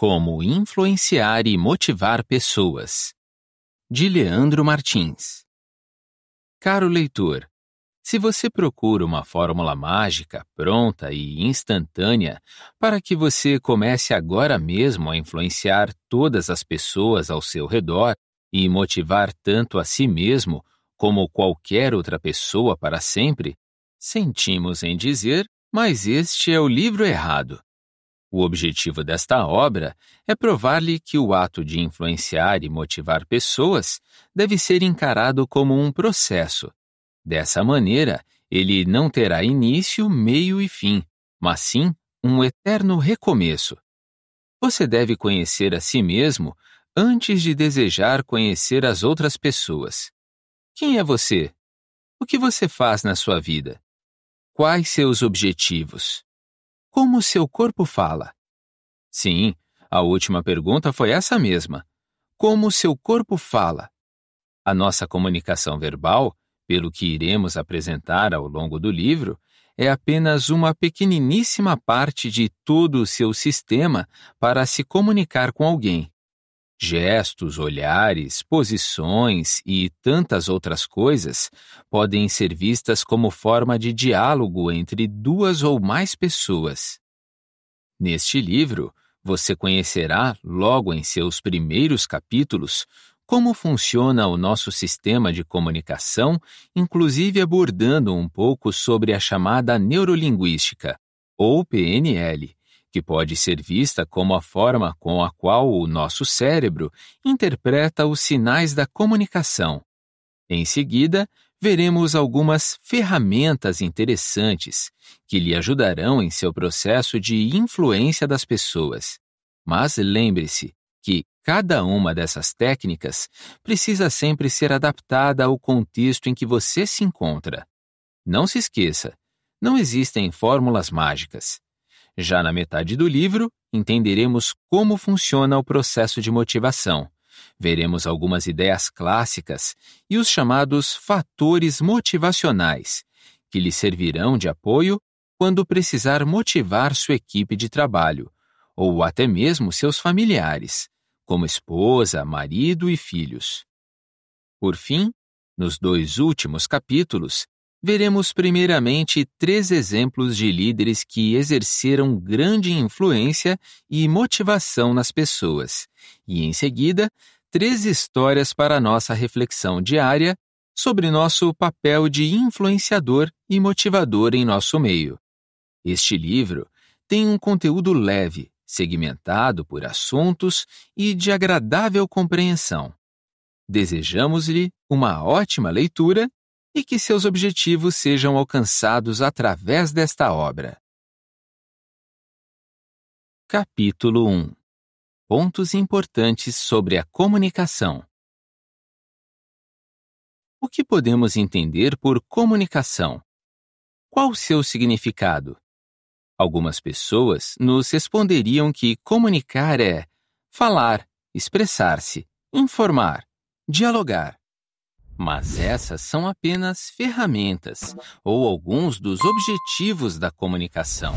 Como influenciar e motivar pessoas. De Leandro Martins. Caro leitor, se você procura uma fórmula mágica, pronta e instantânea para que você comece agora mesmo a influenciar todas as pessoas ao seu redor e motivar tanto a si mesmo como qualquer outra pessoa para sempre, sentimos em dizer, mas este é o livro errado. O objetivo desta obra é provar-lhe que o ato de influenciar e motivar pessoas deve ser encarado como um processo. Dessa maneira, ele não terá início, meio e fim, mas sim um eterno recomeço. Você deve conhecer a si mesmo antes de desejar conhecer as outras pessoas. Quem é você? O que você faz na sua vida? Quais seus objetivos? como seu corpo fala? Sim, a última pergunta foi essa mesma. Como seu corpo fala? A nossa comunicação verbal, pelo que iremos apresentar ao longo do livro, é apenas uma pequeniníssima parte de todo o seu sistema para se comunicar com alguém. Gestos, olhares, posições e tantas outras coisas podem ser vistas como forma de diálogo entre duas ou mais pessoas. Neste livro, você conhecerá, logo em seus primeiros capítulos, como funciona o nosso sistema de comunicação, inclusive abordando um pouco sobre a chamada neurolinguística, ou PNL que pode ser vista como a forma com a qual o nosso cérebro interpreta os sinais da comunicação. Em seguida, veremos algumas ferramentas interessantes que lhe ajudarão em seu processo de influência das pessoas. Mas lembre-se que cada uma dessas técnicas precisa sempre ser adaptada ao contexto em que você se encontra. Não se esqueça, não existem fórmulas mágicas. Já na metade do livro, entenderemos como funciona o processo de motivação. Veremos algumas ideias clássicas e os chamados fatores motivacionais, que lhe servirão de apoio quando precisar motivar sua equipe de trabalho, ou até mesmo seus familiares, como esposa, marido e filhos. Por fim, nos dois últimos capítulos, veremos primeiramente três exemplos de líderes que exerceram grande influência e motivação nas pessoas, e em seguida, três histórias para nossa reflexão diária sobre nosso papel de influenciador e motivador em nosso meio. Este livro tem um conteúdo leve, segmentado por assuntos e de agradável compreensão. Desejamos-lhe uma ótima leitura e que seus objetivos sejam alcançados através desta obra. Capítulo 1 Pontos importantes sobre a comunicação. O que podemos entender por comunicação? Qual seu significado? Algumas pessoas nos responderiam que comunicar é falar, expressar-se, informar, dialogar. Mas essas são apenas ferramentas ou alguns dos objetivos da comunicação.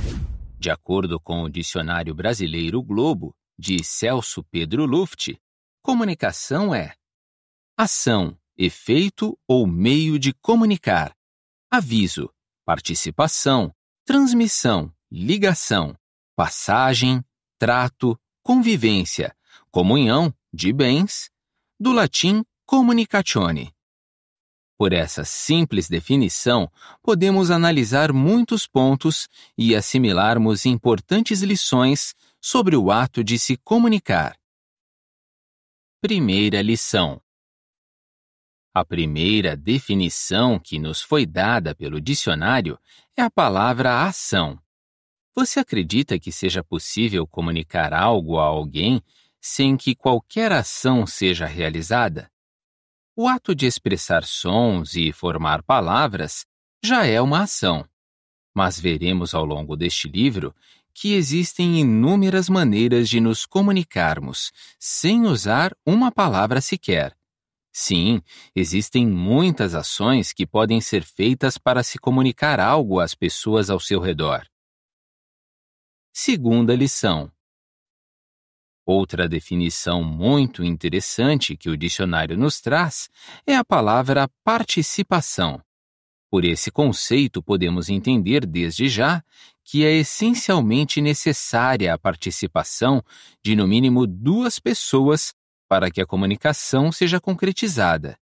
De acordo com o dicionário brasileiro Globo, de Celso Pedro Luft, comunicação é ação, efeito ou meio de comunicar, aviso, participação, transmissão, ligação, passagem, trato, convivência, comunhão de bens, do latim comunicatione por essa simples definição, podemos analisar muitos pontos e assimilarmos importantes lições sobre o ato de se comunicar. Primeira lição: A primeira definição que nos foi dada pelo dicionário é a palavra ação. Você acredita que seja possível comunicar algo a alguém sem que qualquer ação seja realizada? O ato de expressar sons e formar palavras já é uma ação. Mas veremos ao longo deste livro que existem inúmeras maneiras de nos comunicarmos sem usar uma palavra sequer. Sim, existem muitas ações que podem ser feitas para se comunicar algo às pessoas ao seu redor. Segunda lição: Outra definição muito interessante que o dicionário nos traz é a palavra participação. Por esse conceito, podemos entender desde já que é essencialmente necessária a participação de no mínimo duas pessoas para que a comunicação seja concretizada.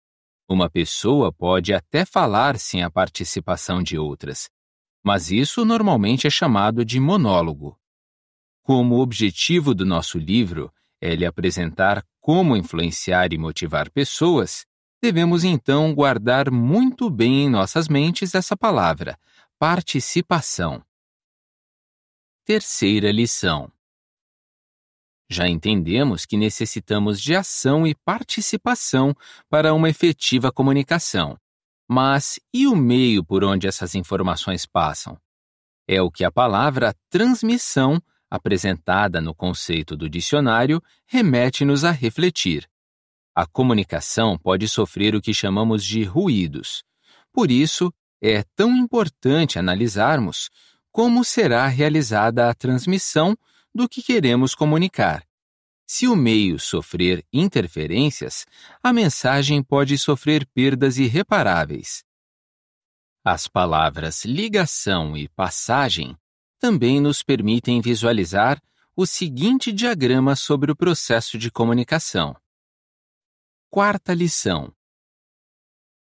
Uma pessoa pode até falar sem a participação de outras, mas isso normalmente é chamado de monólogo. Como objetivo do nosso livro é lhe apresentar como influenciar e motivar pessoas, devemos então guardar muito bem em nossas mentes essa palavra, participação. Terceira lição. Já entendemos que necessitamos de ação e participação para uma efetiva comunicação. Mas e o meio por onde essas informações passam? É o que a palavra transmissão apresentada no conceito do dicionário, remete-nos a refletir. A comunicação pode sofrer o que chamamos de ruídos. Por isso, é tão importante analisarmos como será realizada a transmissão do que queremos comunicar. Se o meio sofrer interferências, a mensagem pode sofrer perdas irreparáveis. As palavras ligação e passagem também nos permitem visualizar o seguinte diagrama sobre o processo de comunicação. Quarta lição.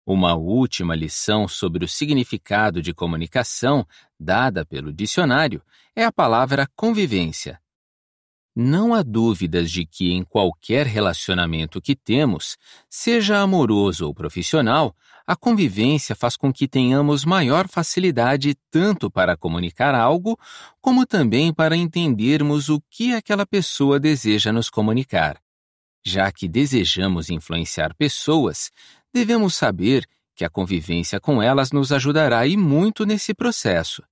Uma última lição sobre o significado de comunicação, dada pelo dicionário, é a palavra convivência, não há dúvidas de que em qualquer relacionamento que temos, seja amoroso ou profissional, a convivência faz com que tenhamos maior facilidade tanto para comunicar algo, como também para entendermos o que aquela pessoa deseja nos comunicar. Já que desejamos influenciar pessoas, devemos saber que a convivência com elas nos ajudará e muito nesse processo.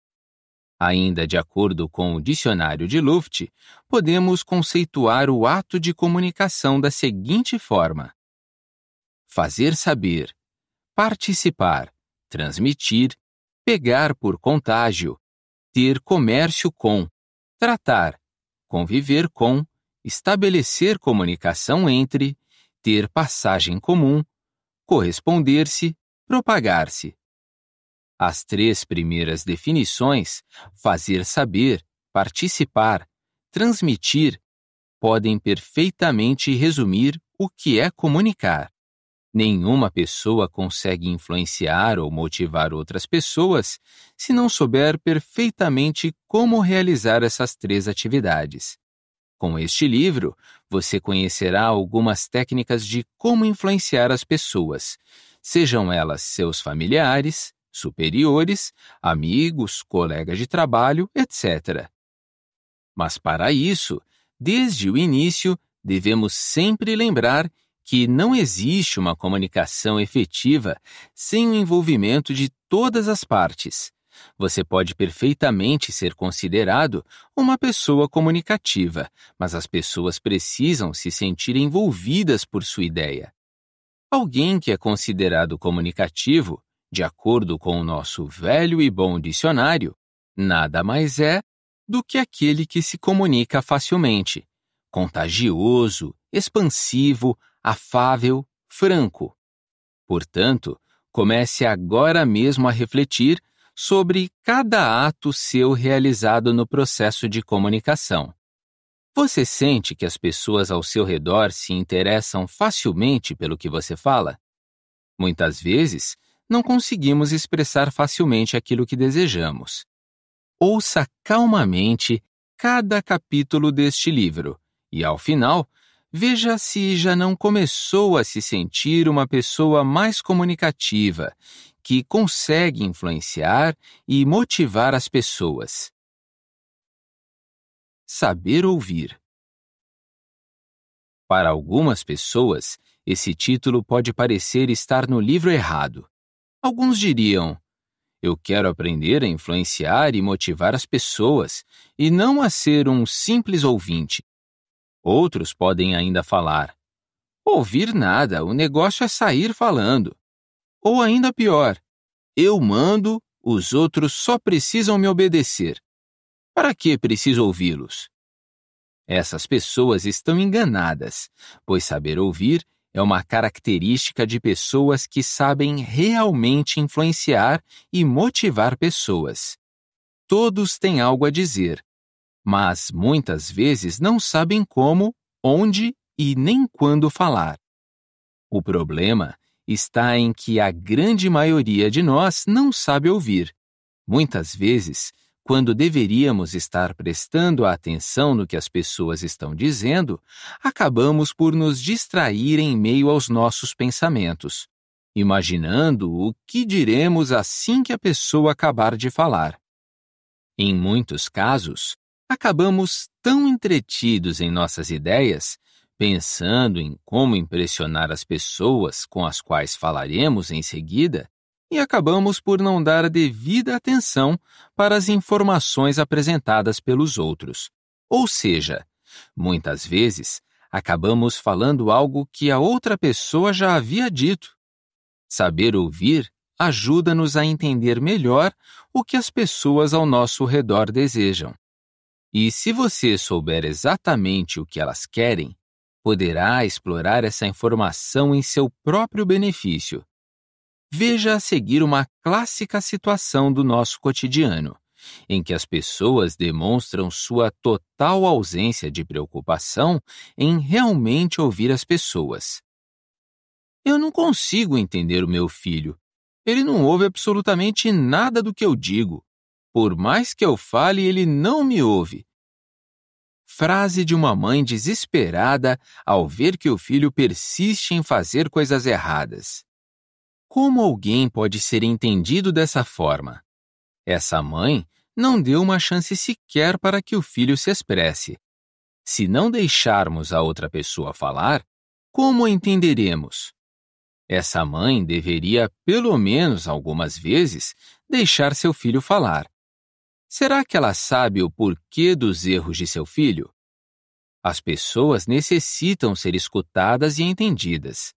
Ainda de acordo com o dicionário de Luft, podemos conceituar o ato de comunicação da seguinte forma: fazer saber, participar, transmitir, pegar por contágio, ter comércio com, tratar, conviver com, estabelecer comunicação entre, ter passagem comum, corresponder-se, propagar-se. As três primeiras definições, fazer saber, participar, transmitir, podem perfeitamente resumir o que é comunicar. Nenhuma pessoa consegue influenciar ou motivar outras pessoas se não souber perfeitamente como realizar essas três atividades. Com este livro, você conhecerá algumas técnicas de como influenciar as pessoas, sejam elas seus familiares, superiores, amigos, colegas de trabalho, etc. Mas para isso, desde o início, devemos sempre lembrar que não existe uma comunicação efetiva sem o envolvimento de todas as partes. Você pode perfeitamente ser considerado uma pessoa comunicativa, mas as pessoas precisam se sentir envolvidas por sua ideia. Alguém que é considerado comunicativo de acordo com o nosso velho e bom dicionário, nada mais é do que aquele que se comunica facilmente, contagioso, expansivo, afável, franco. Portanto, comece agora mesmo a refletir sobre cada ato seu realizado no processo de comunicação. Você sente que as pessoas ao seu redor se interessam facilmente pelo que você fala? Muitas vezes, não conseguimos expressar facilmente aquilo que desejamos. Ouça calmamente cada capítulo deste livro e, ao final, veja se já não começou a se sentir uma pessoa mais comunicativa, que consegue influenciar e motivar as pessoas. Saber ouvir. Para algumas pessoas, esse título pode parecer estar no livro errado. Alguns diriam: Eu quero aprender a influenciar e motivar as pessoas e não a ser um simples ouvinte. Outros podem ainda falar: Ouvir nada, o negócio é sair falando. Ou ainda pior: Eu mando, os outros só precisam me obedecer. Para que preciso ouvi-los? Essas pessoas estão enganadas, pois saber ouvir é uma característica de pessoas que sabem realmente influenciar e motivar pessoas. Todos têm algo a dizer, mas muitas vezes não sabem como, onde e nem quando falar. O problema está em que a grande maioria de nós não sabe ouvir. Muitas vezes, quando deveríamos estar prestando atenção no que as pessoas estão dizendo, acabamos por nos distrair em meio aos nossos pensamentos, imaginando o que diremos assim que a pessoa acabar de falar. Em muitos casos, acabamos tão entretidos em nossas ideias, pensando em como impressionar as pessoas com as quais falaremos em seguida, e acabamos por não dar a devida atenção para as informações apresentadas pelos outros. Ou seja, muitas vezes acabamos falando algo que a outra pessoa já havia dito. Saber ouvir ajuda-nos a entender melhor o que as pessoas ao nosso redor desejam. E se você souber exatamente o que elas querem, poderá explorar essa informação em seu próprio benefício Veja a seguir uma clássica situação do nosso cotidiano, em que as pessoas demonstram sua total ausência de preocupação em realmente ouvir as pessoas. Eu não consigo entender o meu filho. Ele não ouve absolutamente nada do que eu digo. Por mais que eu fale, ele não me ouve. Frase de uma mãe desesperada ao ver que o filho persiste em fazer coisas erradas. Como alguém pode ser entendido dessa forma? Essa mãe não deu uma chance sequer para que o filho se expresse. Se não deixarmos a outra pessoa falar, como entenderemos? Essa mãe deveria, pelo menos algumas vezes, deixar seu filho falar. Será que ela sabe o porquê dos erros de seu filho? As pessoas necessitam ser escutadas e entendidas.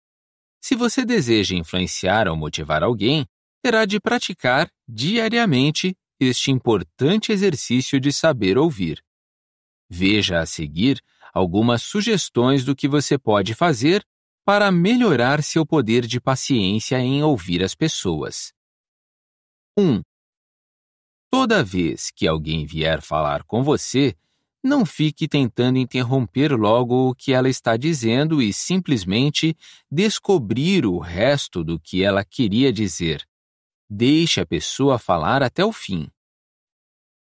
Se você deseja influenciar ou motivar alguém, terá de praticar diariamente este importante exercício de saber ouvir. Veja a seguir algumas sugestões do que você pode fazer para melhorar seu poder de paciência em ouvir as pessoas. 1. Um, toda vez que alguém vier falar com você, não fique tentando interromper logo o que ela está dizendo e simplesmente descobrir o resto do que ela queria dizer. Deixe a pessoa falar até o fim.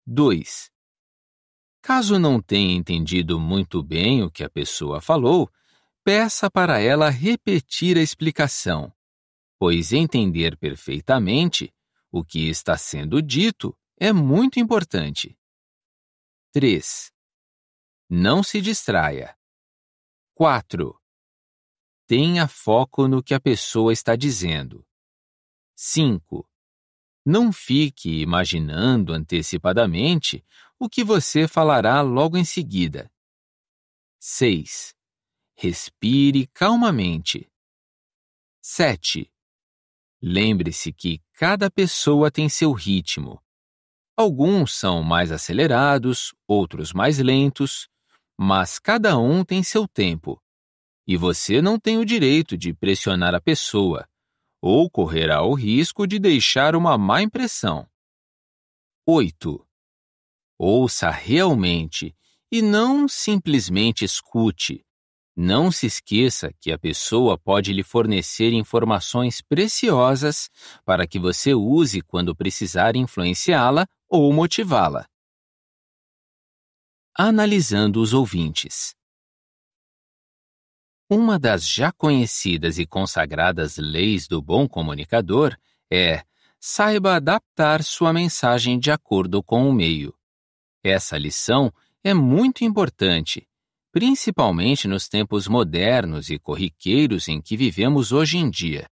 2. Caso não tenha entendido muito bem o que a pessoa falou, peça para ela repetir a explicação, pois entender perfeitamente o que está sendo dito é muito importante. 3. Não se distraia. 4. Tenha foco no que a pessoa está dizendo. 5. Não fique imaginando antecipadamente o que você falará logo em seguida. 6. Respire calmamente. 7. Lembre-se que cada pessoa tem seu ritmo. Alguns são mais acelerados, outros mais lentos, mas cada um tem seu tempo. E você não tem o direito de pressionar a pessoa, ou correrá o risco de deixar uma má impressão. 8. Ouça realmente e não simplesmente escute. Não se esqueça que a pessoa pode lhe fornecer informações preciosas para que você use quando precisar influenciá-la ou motivá-la analisando os ouvintes. Uma das já conhecidas e consagradas leis do bom comunicador é saiba adaptar sua mensagem de acordo com o meio. Essa lição é muito importante, principalmente nos tempos modernos e corriqueiros em que vivemos hoje em dia.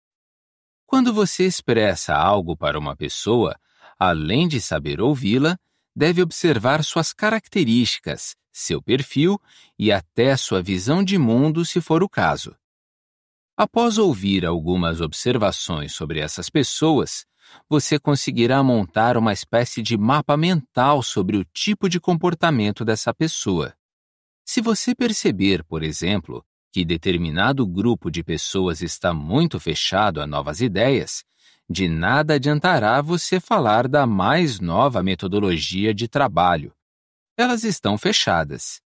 Quando você expressa algo para uma pessoa, além de saber ouvi-la, deve observar suas características, seu perfil e até sua visão de mundo, se for o caso. Após ouvir algumas observações sobre essas pessoas, você conseguirá montar uma espécie de mapa mental sobre o tipo de comportamento dessa pessoa. Se você perceber, por exemplo, que determinado grupo de pessoas está muito fechado a novas ideias, de nada adiantará você falar da mais nova metodologia de trabalho. Elas estão fechadas.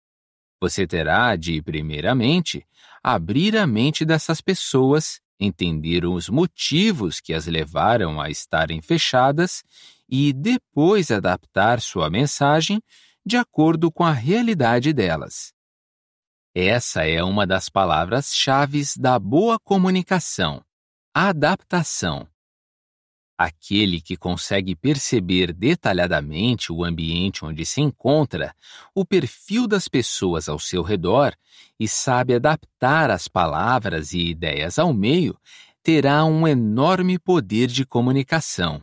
Você terá de, primeiramente, abrir a mente dessas pessoas, entender os motivos que as levaram a estarem fechadas e depois adaptar sua mensagem de acordo com a realidade delas. Essa é uma das palavras-chave da boa comunicação: adaptação. Aquele que consegue perceber detalhadamente o ambiente onde se encontra, o perfil das pessoas ao seu redor e sabe adaptar as palavras e ideias ao meio, terá um enorme poder de comunicação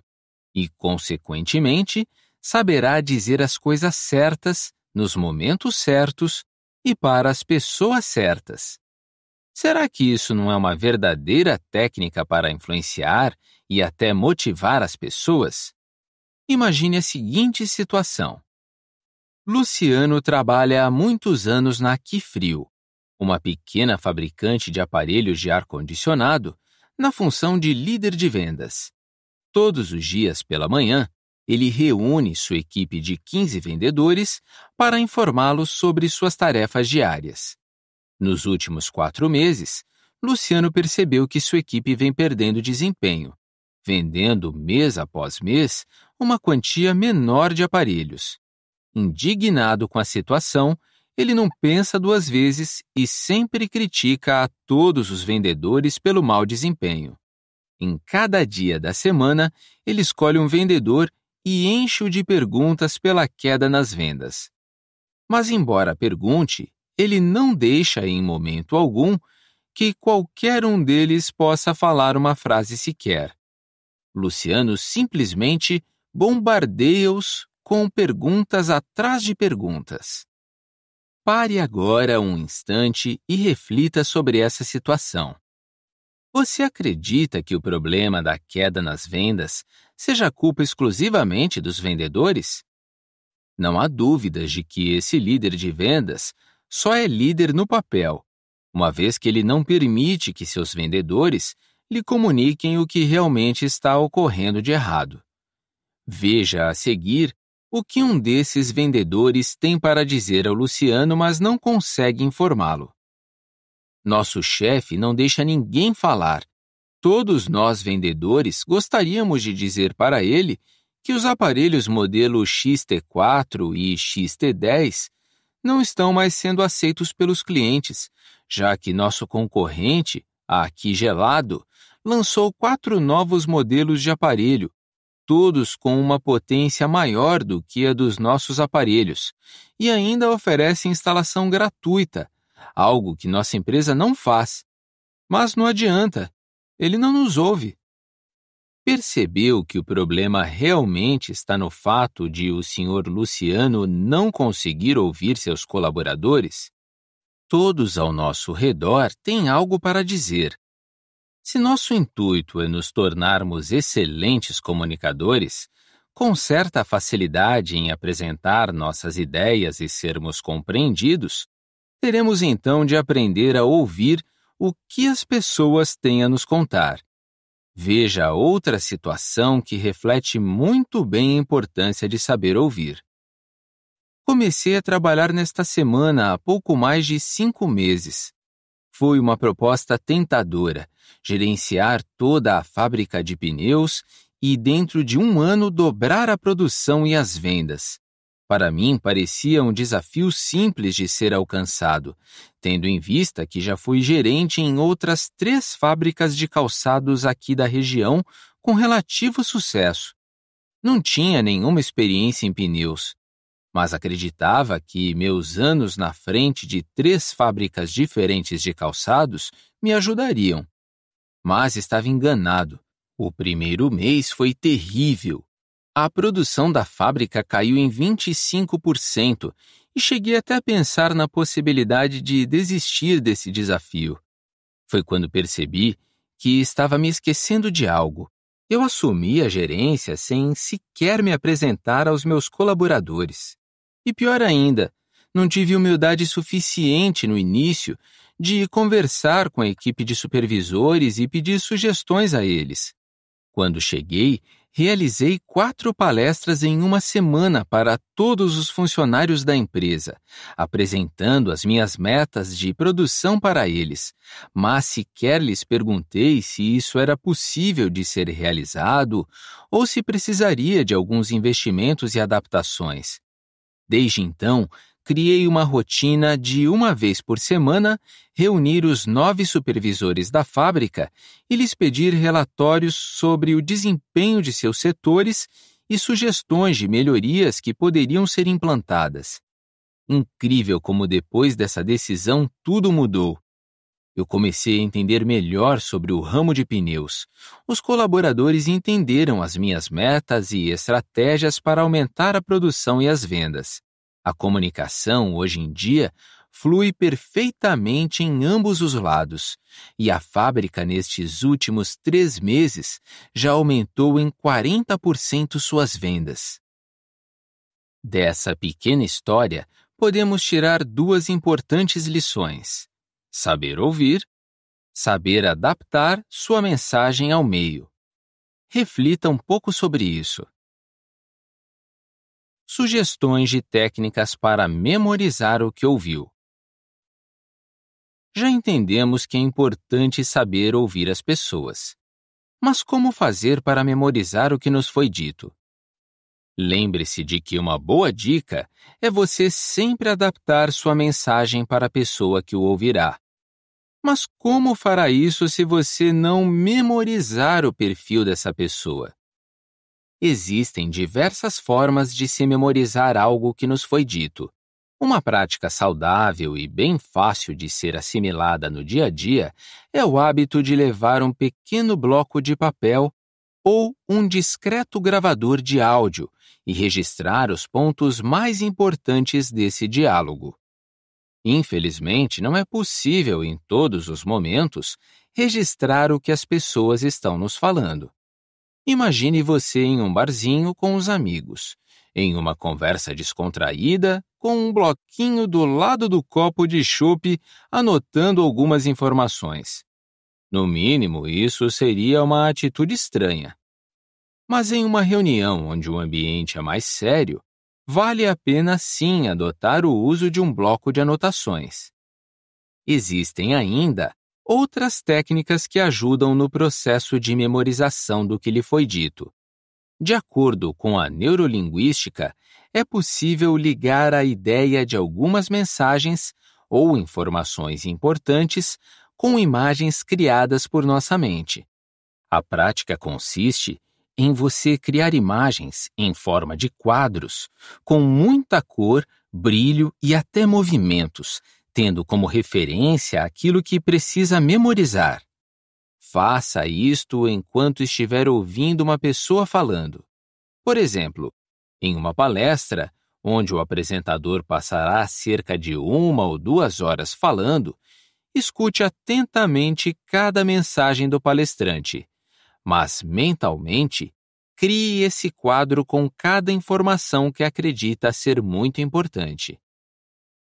e, consequentemente, saberá dizer as coisas certas nos momentos certos e para as pessoas certas. Será que isso não é uma verdadeira técnica para influenciar e até motivar as pessoas? Imagine a seguinte situação. Luciano trabalha há muitos anos na Quifrio, uma pequena fabricante de aparelhos de ar-condicionado, na função de líder de vendas. Todos os dias pela manhã, ele reúne sua equipe de 15 vendedores para informá-los sobre suas tarefas diárias. Nos últimos quatro meses, Luciano percebeu que sua equipe vem perdendo desempenho, vendendo mês após mês uma quantia menor de aparelhos. Indignado com a situação, ele não pensa duas vezes e sempre critica a todos os vendedores pelo mau desempenho. Em cada dia da semana, ele escolhe um vendedor e enche-o de perguntas pela queda nas vendas. Mas, embora pergunte, ele não deixa em momento algum que qualquer um deles possa falar uma frase sequer. Luciano simplesmente bombardeia-os com perguntas atrás de perguntas. Pare agora um instante e reflita sobre essa situação. Você acredita que o problema da queda nas vendas seja culpa exclusivamente dos vendedores? Não há dúvidas de que esse líder de vendas só é líder no papel, uma vez que ele não permite que seus vendedores lhe comuniquem o que realmente está ocorrendo de errado. Veja a seguir o que um desses vendedores tem para dizer ao Luciano, mas não consegue informá-lo. Nosso chefe não deixa ninguém falar. Todos nós vendedores gostaríamos de dizer para ele que os aparelhos modelo XT4 e XT10 não estão mais sendo aceitos pelos clientes, já que nosso concorrente, Aqui Gelado, lançou quatro novos modelos de aparelho, todos com uma potência maior do que a dos nossos aparelhos, e ainda oferece instalação gratuita, algo que nossa empresa não faz. Mas não adianta, ele não nos ouve percebeu que o problema realmente está no fato de o Sr. Luciano não conseguir ouvir seus colaboradores, todos ao nosso redor têm algo para dizer. Se nosso intuito é nos tornarmos excelentes comunicadores, com certa facilidade em apresentar nossas ideias e sermos compreendidos, teremos então de aprender a ouvir o que as pessoas têm a nos contar Veja outra situação que reflete muito bem a importância de saber ouvir. Comecei a trabalhar nesta semana há pouco mais de cinco meses. Foi uma proposta tentadora gerenciar toda a fábrica de pneus e, dentro de um ano, dobrar a produção e as vendas. Para mim, parecia um desafio simples de ser alcançado, tendo em vista que já fui gerente em outras três fábricas de calçados aqui da região com relativo sucesso. Não tinha nenhuma experiência em pneus, mas acreditava que meus anos na frente de três fábricas diferentes de calçados me ajudariam. Mas estava enganado. O primeiro mês foi terrível a produção da fábrica caiu em 25% e cheguei até a pensar na possibilidade de desistir desse desafio. Foi quando percebi que estava me esquecendo de algo. Eu assumi a gerência sem sequer me apresentar aos meus colaboradores. E pior ainda, não tive humildade suficiente no início de conversar com a equipe de supervisores e pedir sugestões a eles. Quando cheguei, realizei quatro palestras em uma semana para todos os funcionários da empresa, apresentando as minhas metas de produção para eles, mas sequer lhes perguntei se isso era possível de ser realizado ou se precisaria de alguns investimentos e adaptações. Desde então, criei uma rotina de, uma vez por semana, reunir os nove supervisores da fábrica e lhes pedir relatórios sobre o desempenho de seus setores e sugestões de melhorias que poderiam ser implantadas. Incrível como depois dessa decisão tudo mudou. Eu comecei a entender melhor sobre o ramo de pneus. Os colaboradores entenderam as minhas metas e estratégias para aumentar a produção e as vendas. A comunicação, hoje em dia, flui perfeitamente em ambos os lados, e a fábrica, nestes últimos três meses, já aumentou em 40% suas vendas. Dessa pequena história, podemos tirar duas importantes lições: saber ouvir, saber adaptar sua mensagem ao meio. Reflita um pouco sobre isso sugestões de técnicas para memorizar o que ouviu. Já entendemos que é importante saber ouvir as pessoas. Mas como fazer para memorizar o que nos foi dito? Lembre-se de que uma boa dica é você sempre adaptar sua mensagem para a pessoa que o ouvirá. Mas como fará isso se você não memorizar o perfil dessa pessoa? Existem diversas formas de se memorizar algo que nos foi dito. Uma prática saudável e bem fácil de ser assimilada no dia a dia é o hábito de levar um pequeno bloco de papel ou um discreto gravador de áudio e registrar os pontos mais importantes desse diálogo. Infelizmente, não é possível, em todos os momentos, registrar o que as pessoas estão nos falando. Imagine você em um barzinho com os amigos, em uma conversa descontraída, com um bloquinho do lado do copo de chope anotando algumas informações. No mínimo, isso seria uma atitude estranha. Mas em uma reunião onde o ambiente é mais sério, vale a pena sim adotar o uso de um bloco de anotações. Existem ainda outras técnicas que ajudam no processo de memorização do que lhe foi dito. De acordo com a neurolinguística, é possível ligar a ideia de algumas mensagens ou informações importantes com imagens criadas por nossa mente. A prática consiste em você criar imagens em forma de quadros, com muita cor, brilho e até movimentos, tendo como referência aquilo que precisa memorizar. Faça isto enquanto estiver ouvindo uma pessoa falando. Por exemplo, em uma palestra, onde o apresentador passará cerca de uma ou duas horas falando, escute atentamente cada mensagem do palestrante, mas mentalmente crie esse quadro com cada informação que acredita ser muito importante.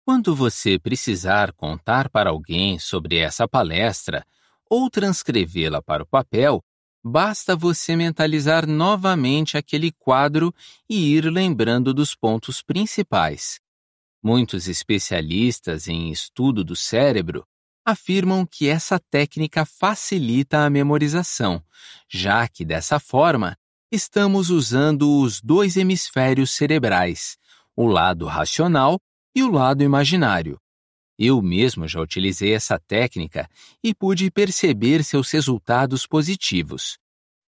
Quando você precisar contar para alguém sobre essa palestra ou transcrevê-la para o papel, basta você mentalizar novamente aquele quadro e ir lembrando dos pontos principais. Muitos especialistas em estudo do cérebro afirmam que essa técnica facilita a memorização, já que dessa forma estamos usando os dois hemisférios cerebrais, o lado racional e o lado imaginário. Eu mesmo já utilizei essa técnica e pude perceber seus resultados positivos.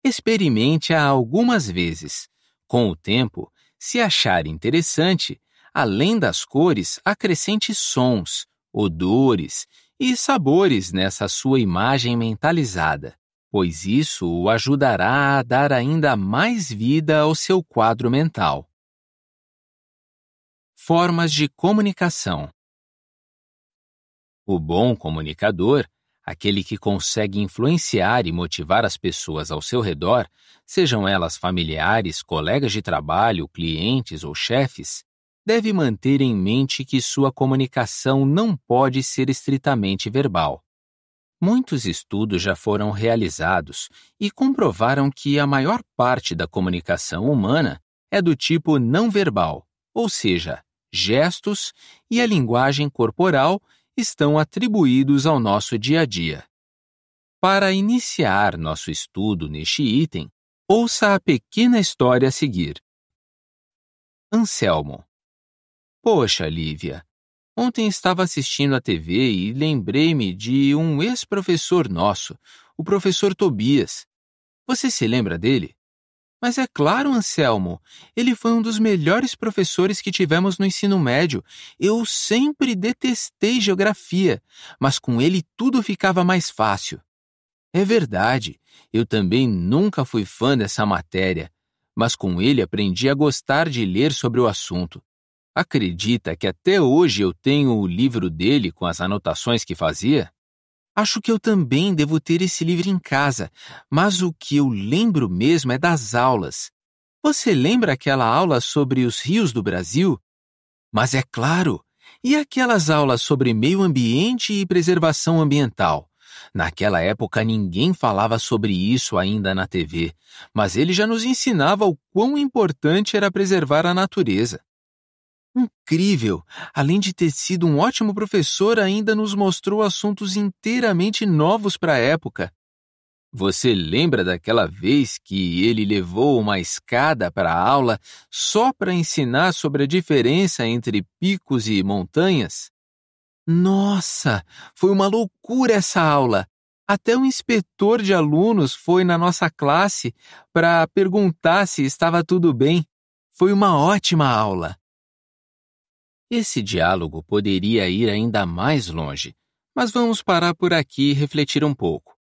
Experimente-a algumas vezes. Com o tempo, se achar interessante, além das cores, acrescente sons, odores e sabores nessa sua imagem mentalizada, pois isso o ajudará a dar ainda mais vida ao seu quadro mental. Formas de comunicação. O bom comunicador, aquele que consegue influenciar e motivar as pessoas ao seu redor, sejam elas familiares, colegas de trabalho, clientes ou chefes, deve manter em mente que sua comunicação não pode ser estritamente verbal. Muitos estudos já foram realizados e comprovaram que a maior parte da comunicação humana é do tipo não verbal, ou seja, gestos e a linguagem corporal estão atribuídos ao nosso dia a dia. Para iniciar nosso estudo neste item, ouça a pequena história a seguir. Anselmo. Poxa, Lívia, ontem estava assistindo à TV e lembrei-me de um ex-professor nosso, o professor Tobias. Você se lembra dele? Mas é claro, Anselmo, ele foi um dos melhores professores que tivemos no ensino médio. Eu sempre detestei geografia, mas com ele tudo ficava mais fácil. É verdade, eu também nunca fui fã dessa matéria, mas com ele aprendi a gostar de ler sobre o assunto. Acredita que até hoje eu tenho o livro dele com as anotações que fazia? Acho que eu também devo ter esse livro em casa, mas o que eu lembro mesmo é das aulas. Você lembra aquela aula sobre os rios do Brasil? Mas é claro, e aquelas aulas sobre meio ambiente e preservação ambiental? Naquela época ninguém falava sobre isso ainda na TV, mas ele já nos ensinava o quão importante era preservar a natureza. Incrível! Além de ter sido um ótimo professor, ainda nos mostrou assuntos inteiramente novos para a época. Você lembra daquela vez que ele levou uma escada para a aula só para ensinar sobre a diferença entre picos e montanhas? Nossa, foi uma loucura essa aula! Até o inspetor de alunos foi na nossa classe para perguntar se estava tudo bem. Foi uma ótima aula. Esse diálogo poderia ir ainda mais longe, mas vamos parar por aqui e refletir um pouco.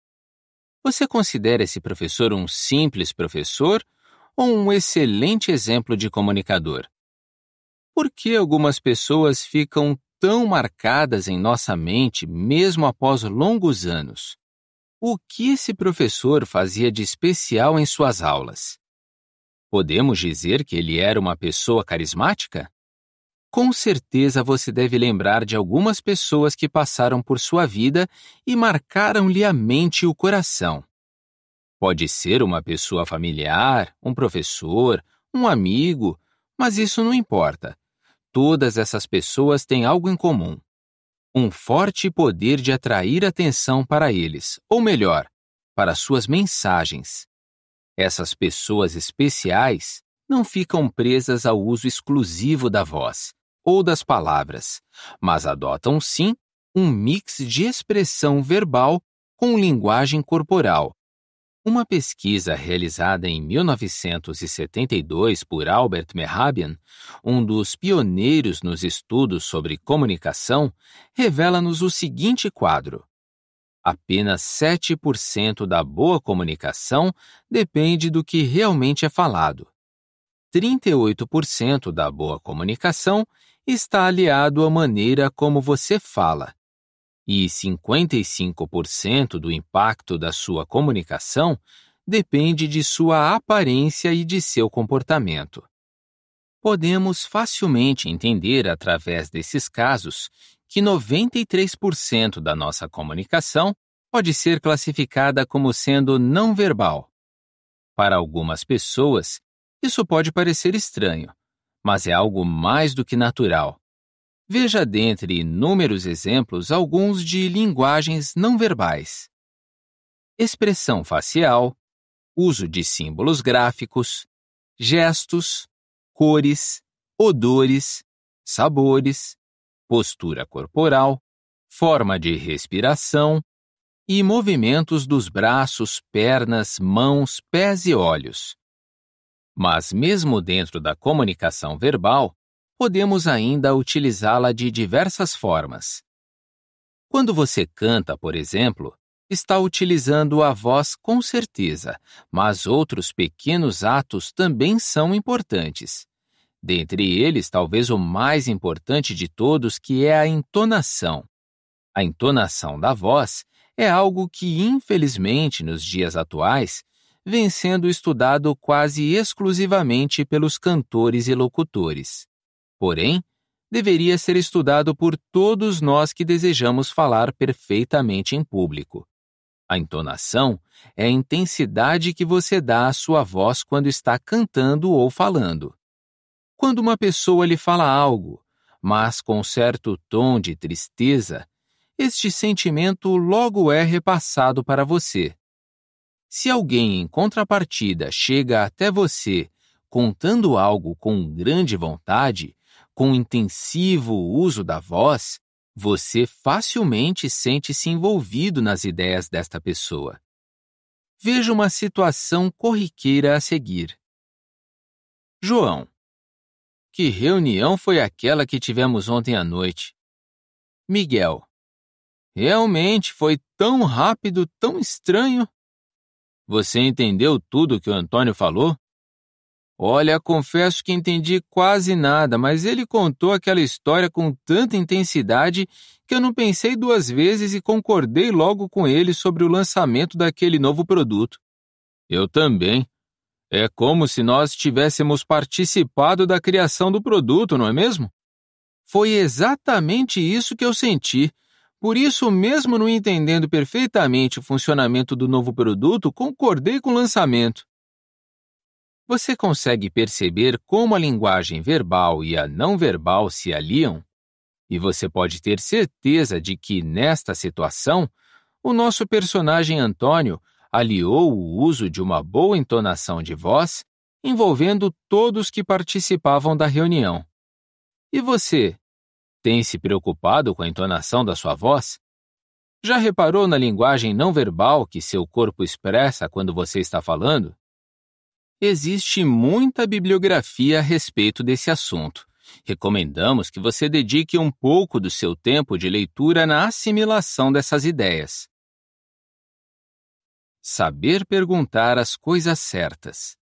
Você considera esse professor um simples professor ou um excelente exemplo de comunicador? Por que algumas pessoas ficam tão marcadas em nossa mente mesmo após longos anos? O que esse professor fazia de especial em suas aulas? Podemos dizer que ele era uma pessoa carismática? com certeza você deve lembrar de algumas pessoas que passaram por sua vida e marcaram-lhe a mente e o coração. Pode ser uma pessoa familiar, um professor, um amigo, mas isso não importa. Todas essas pessoas têm algo em comum: um forte poder de atrair atenção para eles, ou melhor, para suas mensagens. Essas pessoas especiais não ficam presas ao uso exclusivo da voz ou das palavras, mas adotam sim um mix de expressão verbal com linguagem corporal. Uma pesquisa realizada em 1972 por Albert Mehrabian, um dos pioneiros nos estudos sobre comunicação, revela-nos o seguinte quadro. Apenas 7% da boa comunicação depende do que realmente é falado. 38% da boa comunicação está aliado à maneira como você fala, e 55% do impacto da sua comunicação depende de sua aparência e de seu comportamento. Podemos facilmente entender, através desses casos, que 93% da nossa comunicação pode ser classificada como sendo não verbal. Para algumas pessoas, isso pode parecer estranho, mas é algo mais do que natural. Veja dentre inúmeros exemplos alguns de linguagens não verbais. Expressão facial, uso de símbolos gráficos, gestos, cores, odores, sabores, postura corporal, forma de respiração e movimentos dos braços, pernas, mãos, pés e olhos. Mas, mesmo dentro da comunicação verbal, podemos ainda utilizá-la de diversas formas. Quando você canta, por exemplo, está utilizando a voz com certeza, mas outros pequenos atos também são importantes. Dentre eles, talvez o mais importante de todos, que é a entonação. A entonação da voz é algo que, infelizmente, nos dias atuais, vem sendo estudado quase exclusivamente pelos cantores e locutores. Porém, deveria ser estudado por todos nós que desejamos falar perfeitamente em público. A entonação é a intensidade que você dá à sua voz quando está cantando ou falando. Quando uma pessoa lhe fala algo, mas com certo tom de tristeza, este sentimento logo é repassado para você. Se alguém, em contrapartida, chega até você contando algo com grande vontade, com intensivo uso da voz, você facilmente sente-se envolvido nas ideias desta pessoa. Veja uma situação corriqueira a seguir. João, que reunião foi aquela que tivemos ontem à noite? Miguel, realmente foi tão rápido, tão estranho. Você entendeu tudo que o Antônio falou? Olha, confesso que entendi quase nada, mas ele contou aquela história com tanta intensidade que eu não pensei duas vezes e concordei logo com ele sobre o lançamento daquele novo produto. Eu também. É como se nós tivéssemos participado da criação do produto, não é mesmo? Foi exatamente isso que eu senti. Por isso, mesmo não entendendo perfeitamente o funcionamento do novo produto, concordei com o lançamento. Você consegue perceber como a linguagem verbal e a não verbal se aliam? E você pode ter certeza de que, nesta situação, o nosso personagem Antônio aliou o uso de uma boa entonação de voz envolvendo todos que participavam da reunião. E você, tem se preocupado com a entonação da sua voz? Já reparou na linguagem não verbal que seu corpo expressa quando você está falando? Existe muita bibliografia a respeito desse assunto. Recomendamos que você dedique um pouco do seu tempo de leitura na assimilação dessas ideias. Saber perguntar as coisas certas.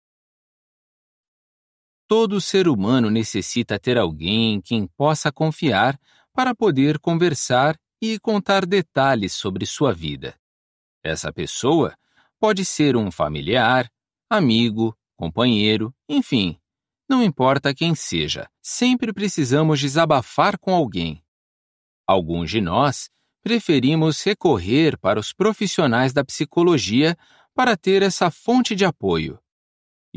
Todo ser humano necessita ter alguém em quem possa confiar para poder conversar e contar detalhes sobre sua vida. Essa pessoa pode ser um familiar, amigo, companheiro, enfim, não importa quem seja, sempre precisamos desabafar com alguém. Alguns de nós preferimos recorrer para os profissionais da psicologia para ter essa fonte de apoio,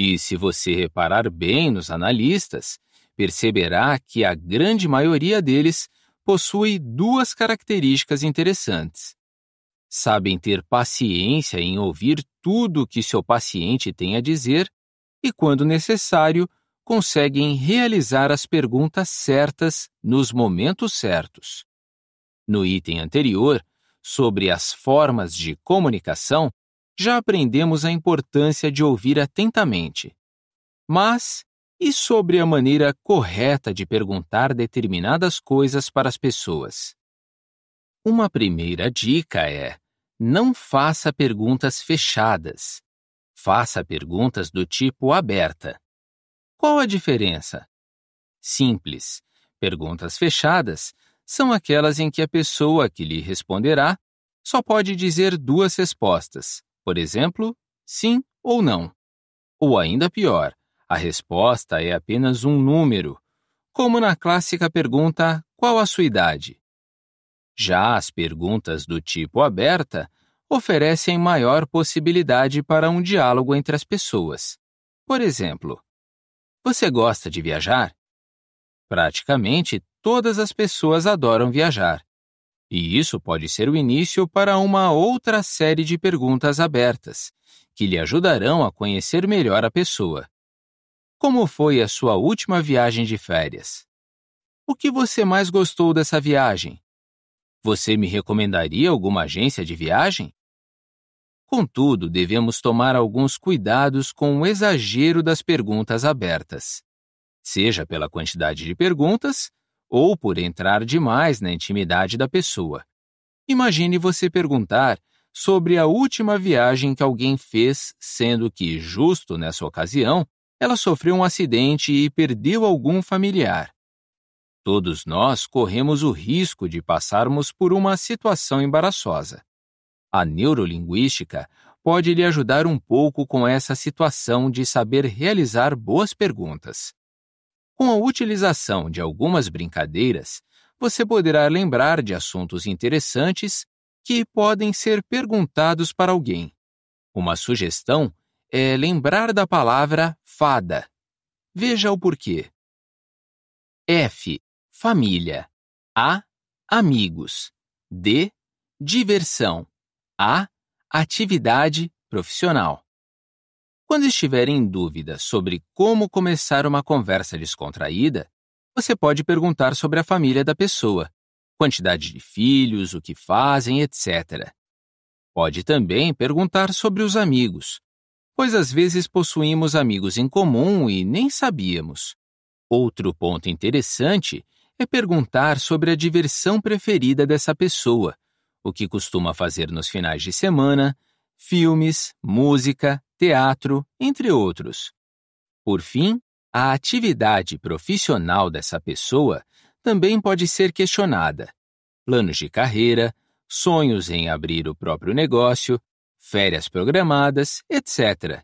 e se você reparar bem nos analistas, perceberá que a grande maioria deles possui duas características interessantes. Sabem ter paciência em ouvir tudo o que seu paciente tem a dizer e, quando necessário, conseguem realizar as perguntas certas nos momentos certos. No item anterior, sobre as formas de comunicação, já aprendemos a importância de ouvir atentamente. Mas, e sobre a maneira correta de perguntar determinadas coisas para as pessoas? Uma primeira dica é: não faça perguntas fechadas. Faça perguntas do tipo aberta. Qual a diferença? Simples. Perguntas fechadas são aquelas em que a pessoa que lhe responderá só pode dizer duas respostas, por exemplo, sim ou não. Ou ainda pior, a resposta é apenas um número, como na clássica pergunta qual a sua idade. Já as perguntas do tipo aberta oferecem maior possibilidade para um diálogo entre as pessoas. Por exemplo, você gosta de viajar? Praticamente todas as pessoas adoram viajar. E isso pode ser o início para uma outra série de perguntas abertas, que lhe ajudarão a conhecer melhor a pessoa. Como foi a sua última viagem de férias? O que você mais gostou dessa viagem? Você me recomendaria alguma agência de viagem? Contudo, devemos tomar alguns cuidados com o exagero das perguntas abertas, seja pela quantidade de perguntas, ou por entrar demais na intimidade da pessoa. Imagine você perguntar sobre a última viagem que alguém fez, sendo que, justo nessa ocasião, ela sofreu um acidente e perdeu algum familiar. Todos nós corremos o risco de passarmos por uma situação embaraçosa. A neurolinguística pode lhe ajudar um pouco com essa situação de saber realizar boas perguntas. Com a utilização de algumas brincadeiras, você poderá lembrar de assuntos interessantes que podem ser perguntados para alguém. Uma sugestão é lembrar da palavra fada. Veja o porquê. F. Família. A. Amigos. D. Diversão. A. Atividade profissional. Quando estiver em dúvida sobre como começar uma conversa descontraída, você pode perguntar sobre a família da pessoa, quantidade de filhos, o que fazem, etc. Pode também perguntar sobre os amigos, pois às vezes possuímos amigos em comum e nem sabíamos. Outro ponto interessante é perguntar sobre a diversão preferida dessa pessoa, o que costuma fazer nos finais de semana, filmes, música, teatro, entre outros. Por fim, a atividade profissional dessa pessoa também pode ser questionada. Planos de carreira, sonhos em abrir o próprio negócio, férias programadas, etc.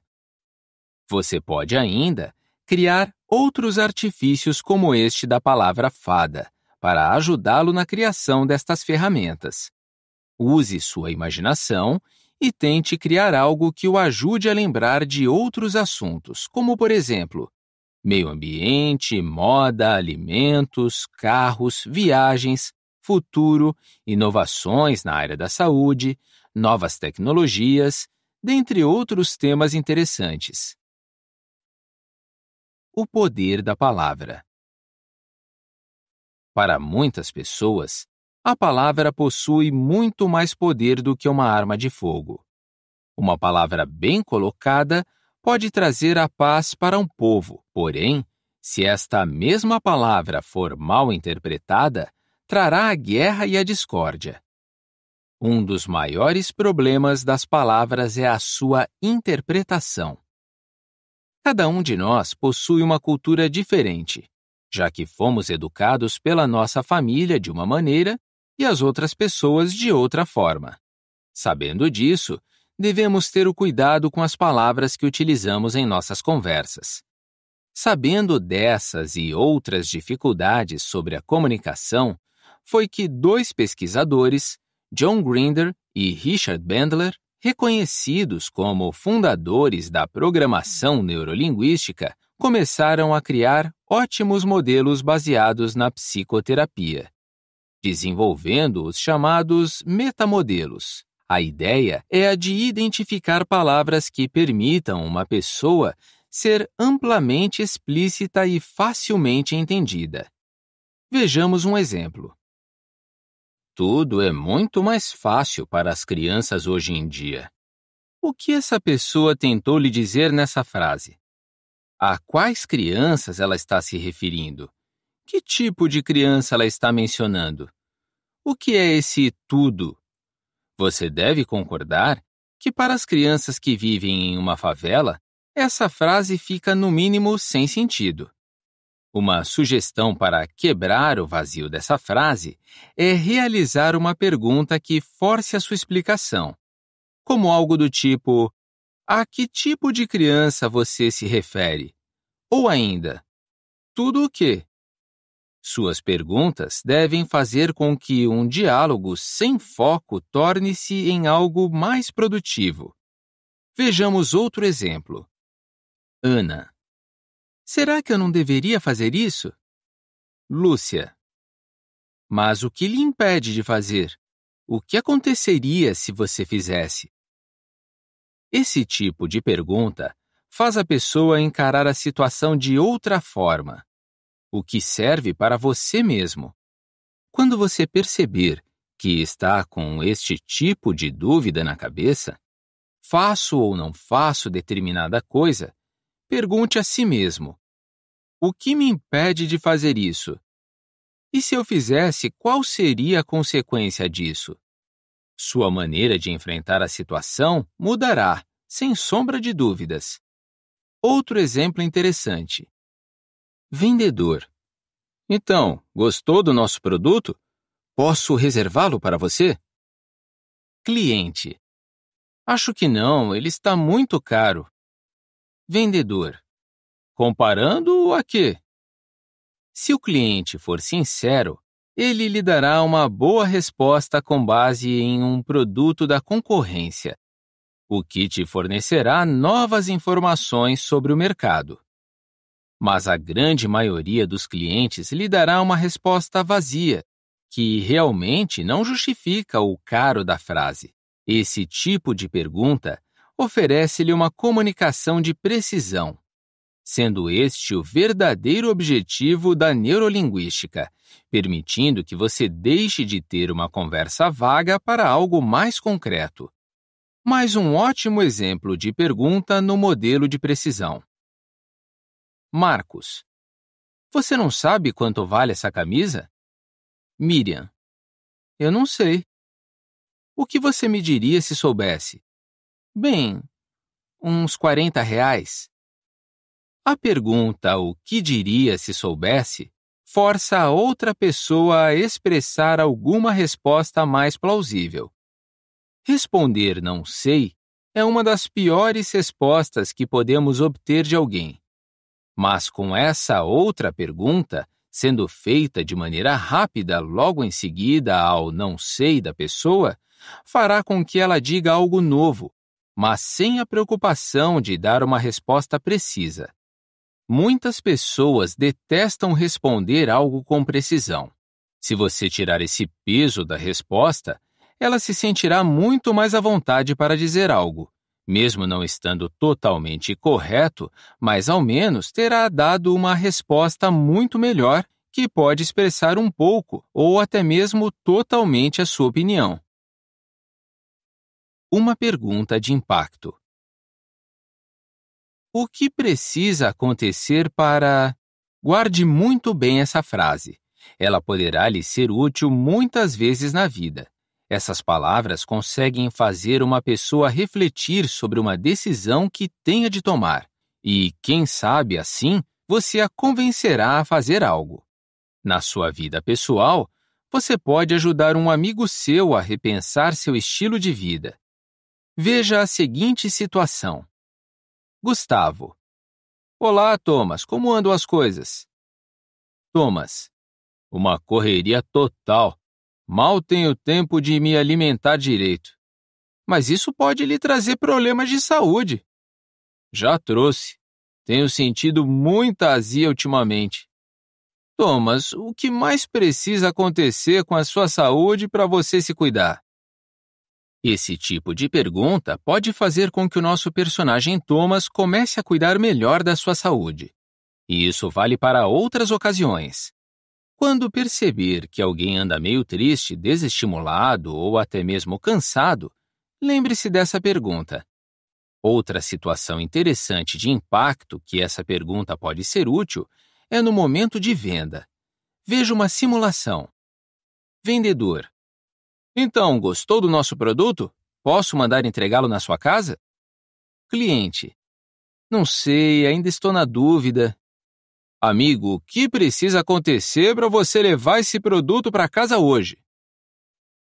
Você pode ainda criar outros artifícios como este da palavra fada, para ajudá-lo na criação destas ferramentas. Use sua imaginação e tente criar algo que o ajude a lembrar de outros assuntos, como, por exemplo, meio ambiente, moda, alimentos, carros, viagens, futuro, inovações na área da saúde, novas tecnologias, dentre outros temas interessantes. O poder da palavra. Para muitas pessoas, a palavra possui muito mais poder do que uma arma de fogo. Uma palavra bem colocada pode trazer a paz para um povo, porém, se esta mesma palavra for mal interpretada, trará a guerra e a discórdia. Um dos maiores problemas das palavras é a sua interpretação. Cada um de nós possui uma cultura diferente, já que fomos educados pela nossa família de uma maneira e as outras pessoas de outra forma. Sabendo disso, devemos ter o cuidado com as palavras que utilizamos em nossas conversas. Sabendo dessas e outras dificuldades sobre a comunicação, foi que dois pesquisadores, John Grinder e Richard Bandler, reconhecidos como fundadores da programação neurolinguística, começaram a criar ótimos modelos baseados na psicoterapia desenvolvendo os chamados metamodelos. A ideia é a de identificar palavras que permitam uma pessoa ser amplamente explícita e facilmente entendida. Vejamos um exemplo. Tudo é muito mais fácil para as crianças hoje em dia. O que essa pessoa tentou lhe dizer nessa frase? A quais crianças ela está se referindo? Que tipo de criança ela está mencionando? O que é esse tudo? Você deve concordar que, para as crianças que vivem em uma favela, essa frase fica, no mínimo, sem sentido. Uma sugestão para quebrar o vazio dessa frase é realizar uma pergunta que force a sua explicação, como algo do tipo: A que tipo de criança você se refere? Ou ainda, tudo o quê? Suas perguntas devem fazer com que um diálogo sem foco torne-se em algo mais produtivo. Vejamos outro exemplo. Ana. Será que eu não deveria fazer isso? Lúcia. Mas o que lhe impede de fazer? O que aconteceria se você fizesse? Esse tipo de pergunta faz a pessoa encarar a situação de outra forma o que serve para você mesmo. Quando você perceber que está com este tipo de dúvida na cabeça, faço ou não faço determinada coisa, pergunte a si mesmo: o que me impede de fazer isso? E se eu fizesse, qual seria a consequência disso? Sua maneira de enfrentar a situação mudará, sem sombra de dúvidas. Outro exemplo interessante vendedor. Então, gostou do nosso produto? Posso reservá-lo para você? Cliente. Acho que não, ele está muito caro. Vendedor. Comparando a quê? Se o cliente for sincero, ele lhe dará uma boa resposta com base em um produto da concorrência, o que te fornecerá novas informações sobre o mercado. Mas a grande maioria dos clientes lhe dará uma resposta vazia, que realmente não justifica o caro da frase. Esse tipo de pergunta oferece-lhe uma comunicação de precisão, sendo este o verdadeiro objetivo da neurolinguística, permitindo que você deixe de ter uma conversa vaga para algo mais concreto. Mais um ótimo exemplo de pergunta no modelo de precisão. Marcos. Você não sabe quanto vale essa camisa? Miriam. Eu não sei. O que você me diria se soubesse? Bem, uns 40 reais. A pergunta o que diria se soubesse força a outra pessoa a expressar alguma resposta mais plausível. Responder não sei é uma das piores respostas que podemos obter de alguém. Mas com essa outra pergunta, sendo feita de maneira rápida logo em seguida ao não sei da pessoa, fará com que ela diga algo novo, mas sem a preocupação de dar uma resposta precisa. Muitas pessoas detestam responder algo com precisão. Se você tirar esse peso da resposta, ela se sentirá muito mais à vontade para dizer algo mesmo não estando totalmente correto, mas ao menos terá dado uma resposta muito melhor que pode expressar um pouco ou até mesmo totalmente a sua opinião. Uma pergunta de impacto: O que precisa acontecer para. Guarde muito bem essa frase. Ela poderá lhe ser útil muitas vezes na vida. Essas palavras conseguem fazer uma pessoa refletir sobre uma decisão que tenha de tomar, e, quem sabe assim, você a convencerá a fazer algo. Na sua vida pessoal, você pode ajudar um amigo seu a repensar seu estilo de vida. Veja a seguinte situação: Gustavo. Olá, Thomas, como andam as coisas? Thomas. Uma correria total. Mal tenho tempo de me alimentar direito. Mas isso pode lhe trazer problemas de saúde. Já trouxe. Tenho sentido muita azia ultimamente. Thomas, o que mais precisa acontecer com a sua saúde para você se cuidar? Esse tipo de pergunta pode fazer com que o nosso personagem Thomas comece a cuidar melhor da sua saúde. E isso vale para outras ocasiões. Quando perceber que alguém anda meio triste, desestimulado ou até mesmo cansado, lembre-se dessa pergunta. Outra situação interessante de impacto que essa pergunta pode ser útil é no momento de venda. Veja uma simulação. Vendedor: Então, gostou do nosso produto? Posso mandar entregá-lo na sua casa? Cliente: Não sei, ainda estou na dúvida. Amigo, o que precisa acontecer para você levar esse produto para casa hoje?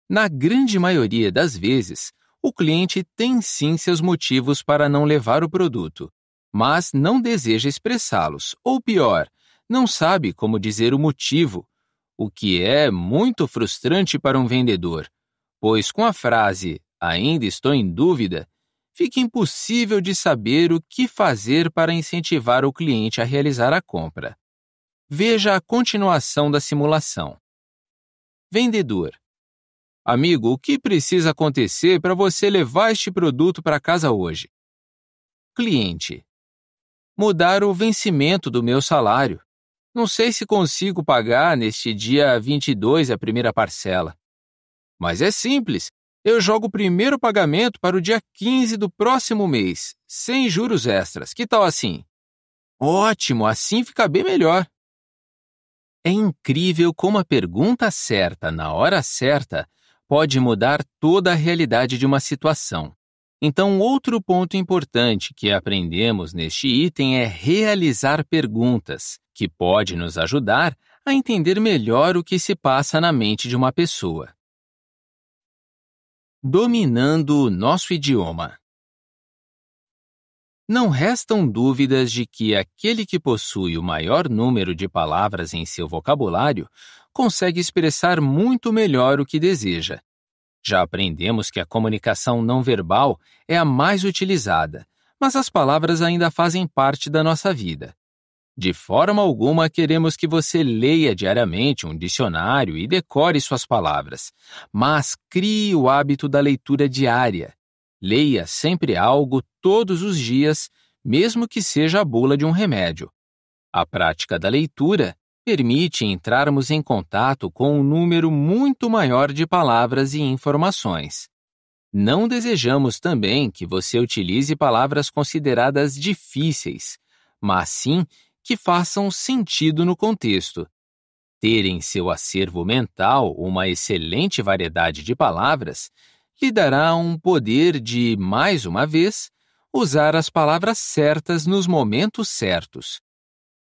Na grande maioria das vezes, o cliente tem sim seus motivos para não levar o produto, mas não deseja expressá-los, ou pior, não sabe como dizer o motivo, o que é muito frustrante para um vendedor, pois com a frase ainda estou em dúvida, fica impossível de saber o que fazer para incentivar o cliente a realizar a compra. Veja a continuação da simulação. Vendedor: Amigo, o que precisa acontecer para você levar este produto para casa hoje? Cliente: Mudar o vencimento do meu salário. Não sei se consigo pagar neste dia 22 a primeira parcela. Mas é simples, eu jogo o primeiro pagamento para o dia 15 do próximo mês, sem juros extras. Que tal assim? Ótimo, assim fica bem melhor. É incrível como a pergunta certa, na hora certa, pode mudar toda a realidade de uma situação. Então, outro ponto importante que aprendemos neste item é realizar perguntas, que pode nos ajudar a entender melhor o que se passa na mente de uma pessoa. Dominando o nosso idioma. Não restam dúvidas de que aquele que possui o maior número de palavras em seu vocabulário consegue expressar muito melhor o que deseja. Já aprendemos que a comunicação não verbal é a mais utilizada, mas as palavras ainda fazem parte da nossa vida. De forma alguma queremos que você leia diariamente um dicionário e decore suas palavras, mas crie o hábito da leitura diária. Leia sempre algo todos os dias, mesmo que seja a bula de um remédio. A prática da leitura permite entrarmos em contato com um número muito maior de palavras e informações. Não desejamos também que você utilize palavras consideradas difíceis, mas sim que façam sentido no contexto. Ter em seu acervo mental uma excelente variedade de palavras lhe dará um poder de, mais uma vez, usar as palavras certas nos momentos certos.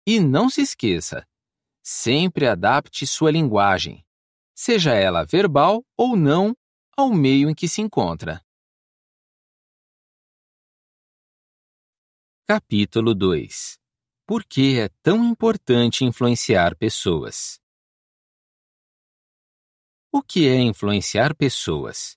E não se esqueça, sempre adapte sua linguagem, seja ela verbal ou não, ao meio em que se encontra. Capítulo 2 por que é tão importante influenciar pessoas. O que é influenciar pessoas?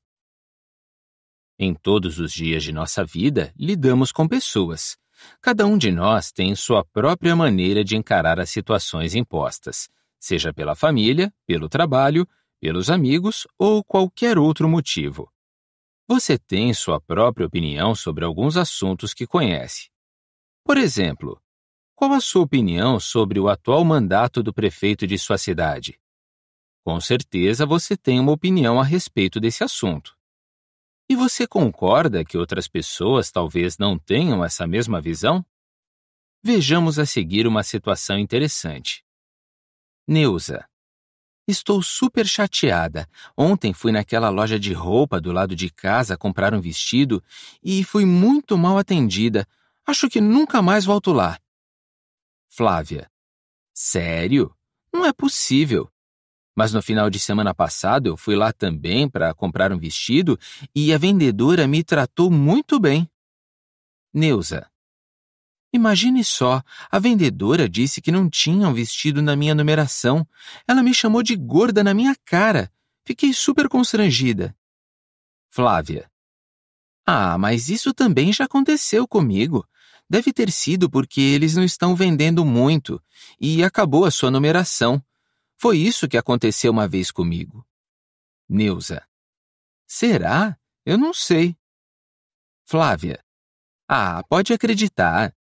Em todos os dias de nossa vida, lidamos com pessoas. Cada um de nós tem sua própria maneira de encarar as situações impostas, seja pela família, pelo trabalho, pelos amigos ou qualquer outro motivo. Você tem sua própria opinião sobre alguns assuntos que conhece. Por exemplo, qual a sua opinião sobre o atual mandato do prefeito de sua cidade? Com certeza você tem uma opinião a respeito desse assunto. E você concorda que outras pessoas talvez não tenham essa mesma visão? Vejamos a seguir uma situação interessante. Neuza, estou super chateada. Ontem fui naquela loja de roupa do lado de casa comprar um vestido e fui muito mal atendida. Acho que nunca mais volto lá. Flávia. Sério? Não é possível. Mas no final de semana passado eu fui lá também para comprar um vestido e a vendedora me tratou muito bem. Neuza. Imagine só, a vendedora disse que não tinha um vestido na minha numeração. Ela me chamou de gorda na minha cara. Fiquei super constrangida. Flávia. Ah, mas isso também já aconteceu comigo. Deve ter sido porque eles não estão vendendo muito e acabou a sua numeração. Foi isso que aconteceu uma vez comigo. Neuza. Será? Eu não sei. Flávia. Ah, pode acreditar.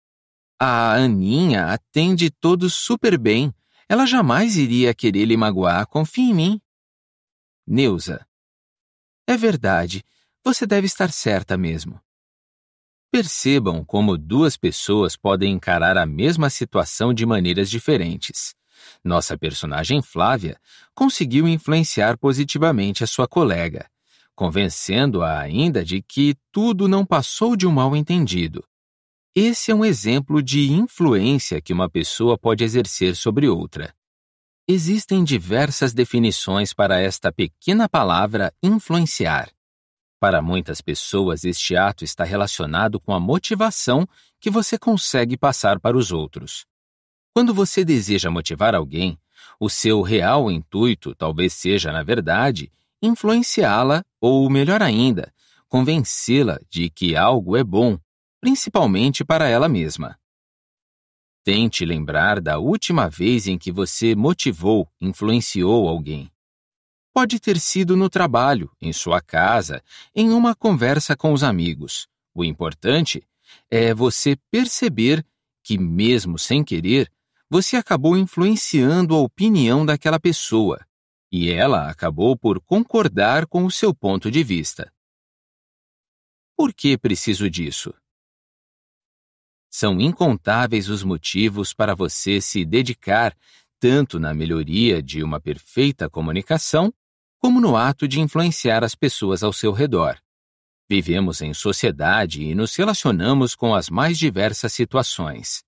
A Aninha atende todos super bem. Ela jamais iria querer lhe magoar, confia em mim. Neuza. É verdade. Você deve estar certa mesmo. Percebam como duas pessoas podem encarar a mesma situação de maneiras diferentes. Nossa personagem Flávia conseguiu influenciar positivamente a sua colega, convencendo-a ainda de que tudo não passou de um mal-entendido. Esse é um exemplo de influência que uma pessoa pode exercer sobre outra. Existem diversas definições para esta pequena palavra influenciar. Para muitas pessoas, este ato está relacionado com a motivação que você consegue passar para os outros. Quando você deseja motivar alguém, o seu real intuito talvez seja, na verdade, influenciá-la ou, melhor ainda, convencê-la de que algo é bom, principalmente para ela mesma. Tente lembrar da última vez em que você motivou, influenciou alguém. Pode ter sido no trabalho, em sua casa, em uma conversa com os amigos. O importante é você perceber que, mesmo sem querer, você acabou influenciando a opinião daquela pessoa e ela acabou por concordar com o seu ponto de vista. Por que preciso disso? São incontáveis os motivos para você se dedicar tanto na melhoria de uma perfeita comunicação, como no ato de influenciar as pessoas ao seu redor. Vivemos em sociedade e nos relacionamos com as mais diversas situações.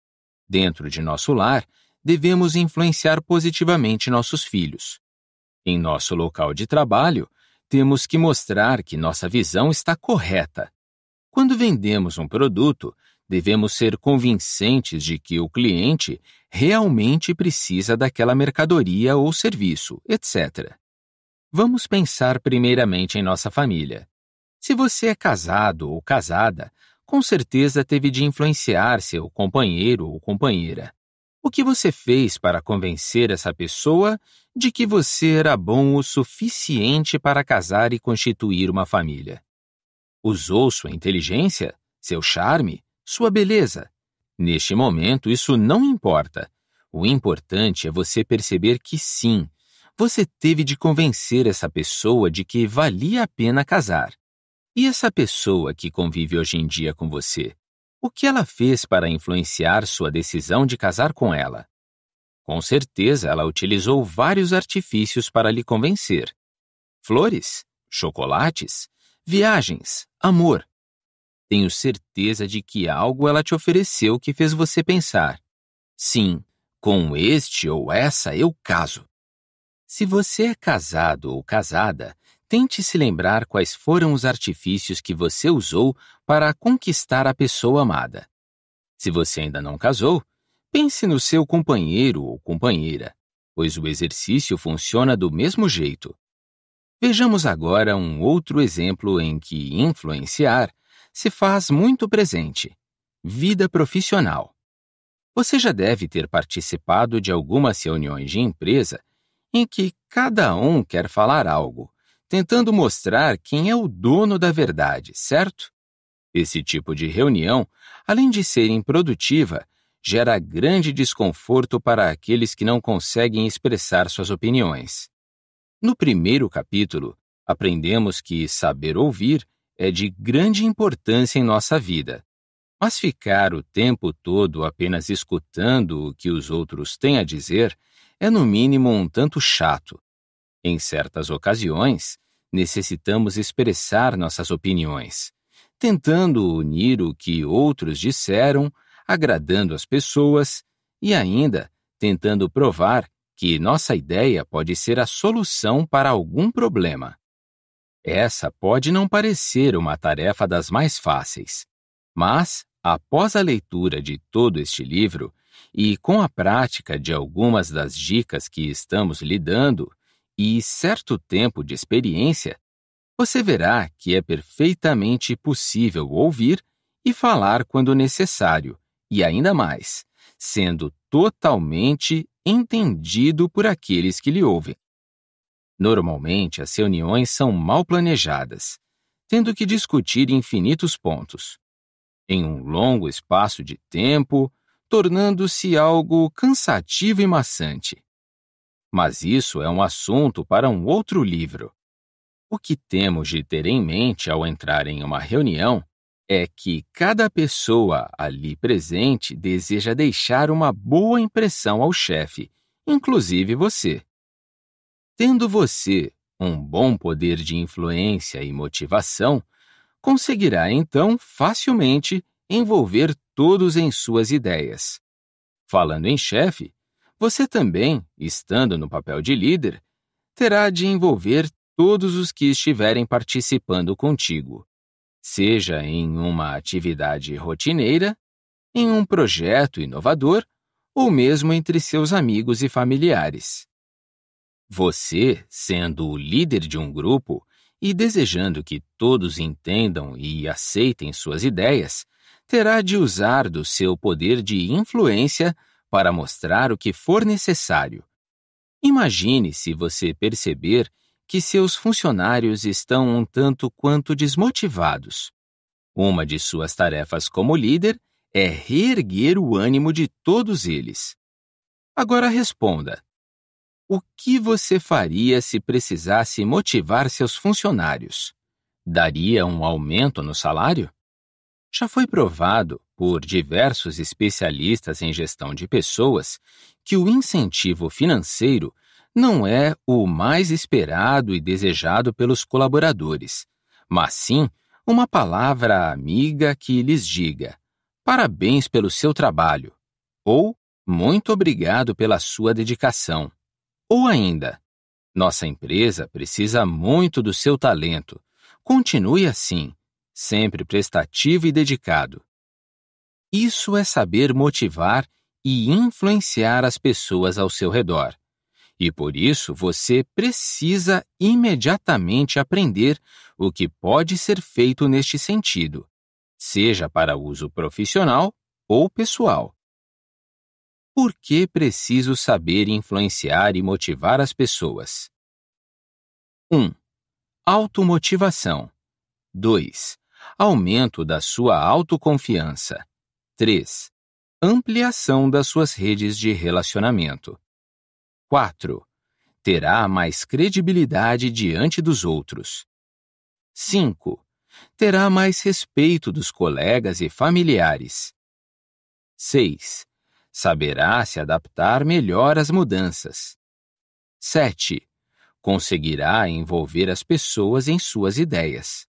Dentro de nosso lar, devemos influenciar positivamente nossos filhos. Em nosso local de trabalho, temos que mostrar que nossa visão está correta. Quando vendemos um produto, devemos ser convincentes de que o cliente realmente precisa daquela mercadoria ou serviço, etc. Vamos pensar primeiramente em nossa família. Se você é casado ou casada, com certeza teve de influenciar seu companheiro ou companheira. O que você fez para convencer essa pessoa de que você era bom o suficiente para casar e constituir uma família? Usou sua inteligência, seu charme, sua beleza. Neste momento, isso não importa. O importante é você perceber que sim, você teve de convencer essa pessoa de que valia a pena casar. E essa pessoa que convive hoje em dia com você, o que ela fez para influenciar sua decisão de casar com ela? Com certeza, ela utilizou vários artifícios para lhe convencer: flores, chocolates, viagens, amor, tenho certeza de que algo ela te ofereceu que fez você pensar: sim, com este ou essa eu caso. Se você é casado ou casada, tente se lembrar quais foram os artifícios que você usou para conquistar a pessoa amada. Se você ainda não casou, pense no seu companheiro ou companheira, pois o exercício funciona do mesmo jeito. Vejamos agora um outro exemplo em que influenciar se faz muito presente. Vida profissional. Você já deve ter participado de algumas reuniões de empresa em que cada um quer falar algo, tentando mostrar quem é o dono da verdade, certo? Esse tipo de reunião, além de ser improdutiva, gera grande desconforto para aqueles que não conseguem expressar suas opiniões. No primeiro capítulo, aprendemos que saber ouvir é de grande importância em nossa vida. Mas ficar o tempo todo apenas escutando o que os outros têm a dizer é, no mínimo, um tanto chato. Em certas ocasiões, necessitamos expressar nossas opiniões, tentando unir o que outros disseram, agradando as pessoas e ainda tentando provar que nossa ideia pode ser a solução para algum problema. Essa pode não parecer uma tarefa das mais fáceis, mas, após a leitura de todo este livro e com a prática de algumas das dicas que estamos lhe dando e certo tempo de experiência, você verá que é perfeitamente possível ouvir e falar quando necessário, e ainda mais, sendo totalmente entendido por aqueles que lhe ouvem. Normalmente, as reuniões são mal planejadas, tendo que discutir infinitos pontos, em um longo espaço de tempo, tornando-se algo cansativo e maçante. Mas isso é um assunto para um outro livro. O que temos de ter em mente ao entrar em uma reunião é que cada pessoa ali presente deseja deixar uma boa impressão ao chefe, inclusive você. Tendo você um bom poder de influência e motivação, conseguirá então facilmente envolver todos em suas ideias. Falando em chefe, você também, estando no papel de líder, terá de envolver todos os que estiverem participando contigo, seja em uma atividade rotineira, em um projeto inovador ou mesmo entre seus amigos e familiares. Você, sendo o líder de um grupo e desejando que todos entendam e aceitem suas ideias, terá de usar do seu poder de influência para mostrar o que for necessário. Imagine se você perceber que seus funcionários estão um tanto quanto desmotivados. Uma de suas tarefas como líder é reerguer o ânimo de todos eles. Agora responda: o que você faria se precisasse motivar seus funcionários? Daria um aumento no salário? Já foi provado por diversos especialistas em gestão de pessoas que o incentivo financeiro não é o mais esperado e desejado pelos colaboradores, mas sim uma palavra amiga que lhes diga: parabéns pelo seu trabalho ou muito obrigado pela sua dedicação. Ou ainda, nossa empresa precisa muito do seu talento. Continue assim, sempre prestativo e dedicado. Isso é saber motivar e influenciar as pessoas ao seu redor. E por isso você precisa imediatamente aprender o que pode ser feito neste sentido, seja para uso profissional ou pessoal. Por que preciso saber influenciar e motivar as pessoas? 1. Automotivação. 2. Aumento da sua autoconfiança. 3. Ampliação das suas redes de relacionamento. 4. Terá mais credibilidade diante dos outros. 5. Terá mais respeito dos colegas e familiares. 6 saberá se adaptar melhor às mudanças. 7. Conseguirá envolver as pessoas em suas ideias.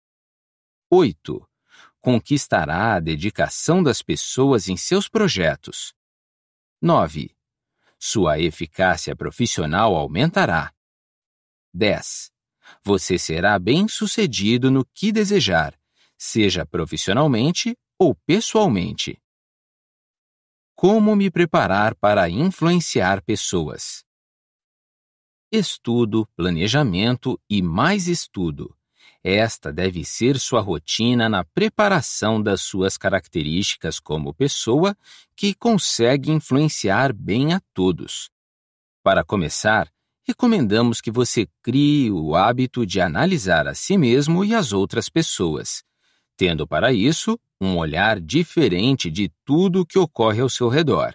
8. Conquistará a dedicação das pessoas em seus projetos. 9. Sua eficácia profissional aumentará. 10. Você será bem-sucedido no que desejar, seja profissionalmente ou pessoalmente. Como me preparar para influenciar pessoas? Estudo, planejamento e mais estudo. Esta deve ser sua rotina na preparação das suas características como pessoa que consegue influenciar bem a todos. Para começar, recomendamos que você crie o hábito de analisar a si mesmo e as outras pessoas, tendo para isso um olhar diferente de tudo o que ocorre ao seu redor.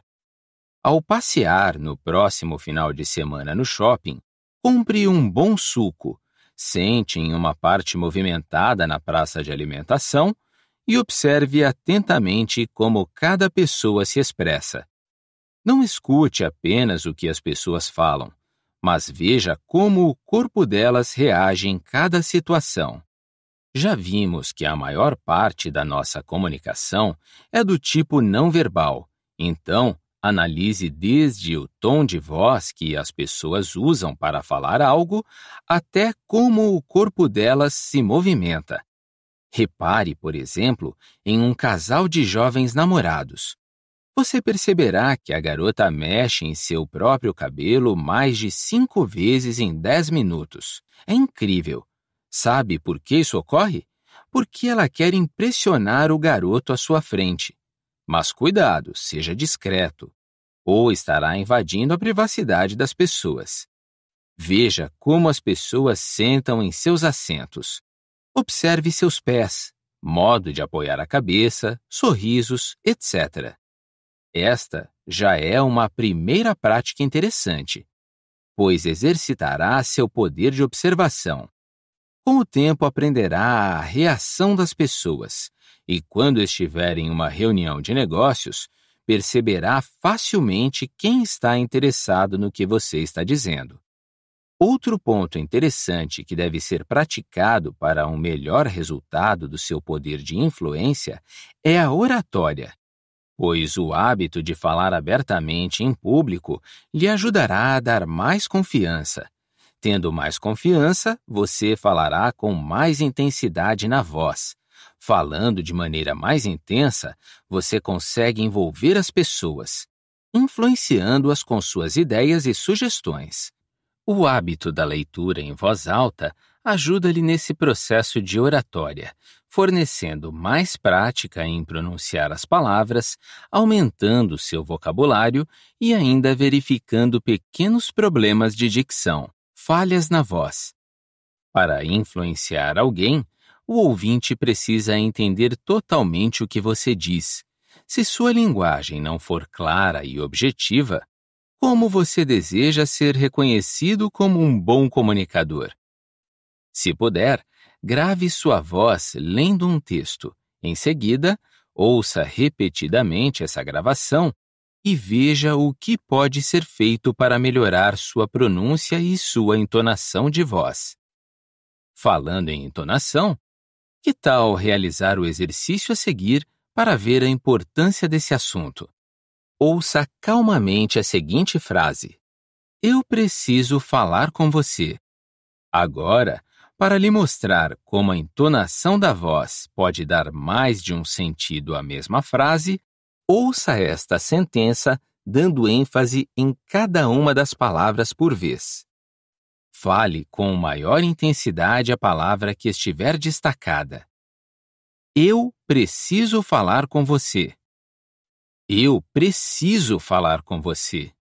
Ao passear no próximo final de semana no shopping, compre um bom suco, sente em uma parte movimentada na praça de alimentação e observe atentamente como cada pessoa se expressa. Não escute apenas o que as pessoas falam, mas veja como o corpo delas reage em cada situação. Já vimos que a maior parte da nossa comunicação é do tipo não verbal, então analise desde o tom de voz que as pessoas usam para falar algo até como o corpo delas se movimenta. Repare, por exemplo, em um casal de jovens namorados. Você perceberá que a garota mexe em seu próprio cabelo mais de cinco vezes em dez minutos. É incrível! Sabe por que isso ocorre? Porque ela quer impressionar o garoto à sua frente. Mas cuidado, seja discreto, ou estará invadindo a privacidade das pessoas. Veja como as pessoas sentam em seus assentos. Observe seus pés, modo de apoiar a cabeça, sorrisos, etc. Esta já é uma primeira prática interessante, pois exercitará seu poder de observação com o tempo, aprenderá a reação das pessoas e, quando estiver em uma reunião de negócios, perceberá facilmente quem está interessado no que você está dizendo. Outro ponto interessante que deve ser praticado para um melhor resultado do seu poder de influência é a oratória, pois o hábito de falar abertamente em público lhe ajudará a dar mais confiança Tendo mais confiança, você falará com mais intensidade na voz. Falando de maneira mais intensa, você consegue envolver as pessoas, influenciando-as com suas ideias e sugestões. O hábito da leitura em voz alta ajuda-lhe nesse processo de oratória, fornecendo mais prática em pronunciar as palavras, aumentando seu vocabulário e ainda verificando pequenos problemas de dicção falhas na voz. Para influenciar alguém, o ouvinte precisa entender totalmente o que você diz. Se sua linguagem não for clara e objetiva, como você deseja ser reconhecido como um bom comunicador? Se puder, grave sua voz lendo um texto. Em seguida, ouça repetidamente essa gravação e veja o que pode ser feito para melhorar sua pronúncia e sua entonação de voz. Falando em entonação, que tal realizar o exercício a seguir para ver a importância desse assunto? Ouça calmamente a seguinte frase: Eu preciso falar com você. Agora, para lhe mostrar como a entonação da voz pode dar mais de um sentido à mesma frase, Ouça esta sentença dando ênfase em cada uma das palavras por vez. Fale com maior intensidade a palavra que estiver destacada. Eu preciso falar com você. Eu preciso falar com você.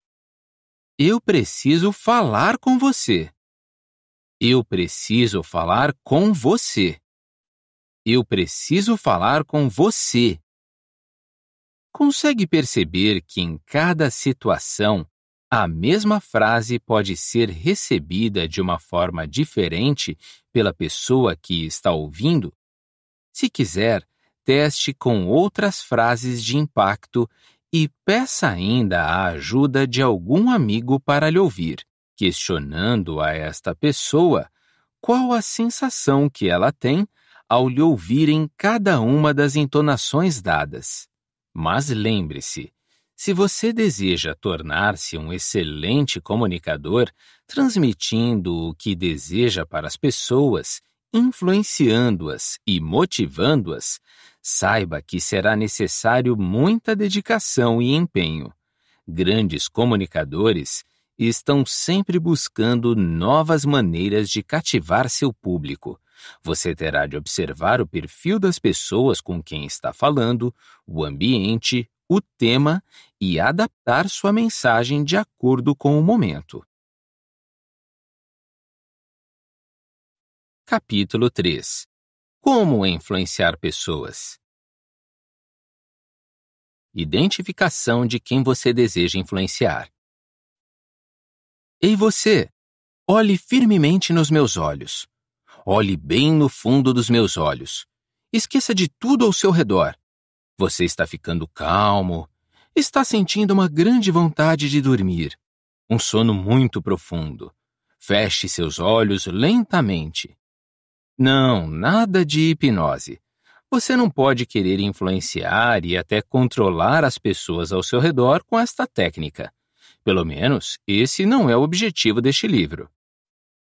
Eu preciso falar com você. Eu preciso falar com você. Eu preciso falar com você consegue perceber que em cada situação a mesma frase pode ser recebida de uma forma diferente pela pessoa que está ouvindo? Se quiser, teste com outras frases de impacto e peça ainda a ajuda de algum amigo para lhe ouvir, questionando a esta pessoa qual a sensação que ela tem ao lhe ouvir em cada uma das entonações dadas. Mas lembre-se, se você deseja tornar-se um excelente comunicador, transmitindo o que deseja para as pessoas, influenciando-as e motivando-as, saiba que será necessário muita dedicação e empenho. Grandes comunicadores estão sempre buscando novas maneiras de cativar seu público, você terá de observar o perfil das pessoas com quem está falando, o ambiente, o tema e adaptar sua mensagem de acordo com o momento. Capítulo 3 Como influenciar pessoas? Identificação de quem você deseja influenciar. Ei você! Olhe firmemente nos meus olhos. Olhe bem no fundo dos meus olhos. Esqueça de tudo ao seu redor. Você está ficando calmo. Está sentindo uma grande vontade de dormir. Um sono muito profundo. Feche seus olhos lentamente. Não, nada de hipnose. Você não pode querer influenciar e até controlar as pessoas ao seu redor com esta técnica. Pelo menos, esse não é o objetivo deste livro.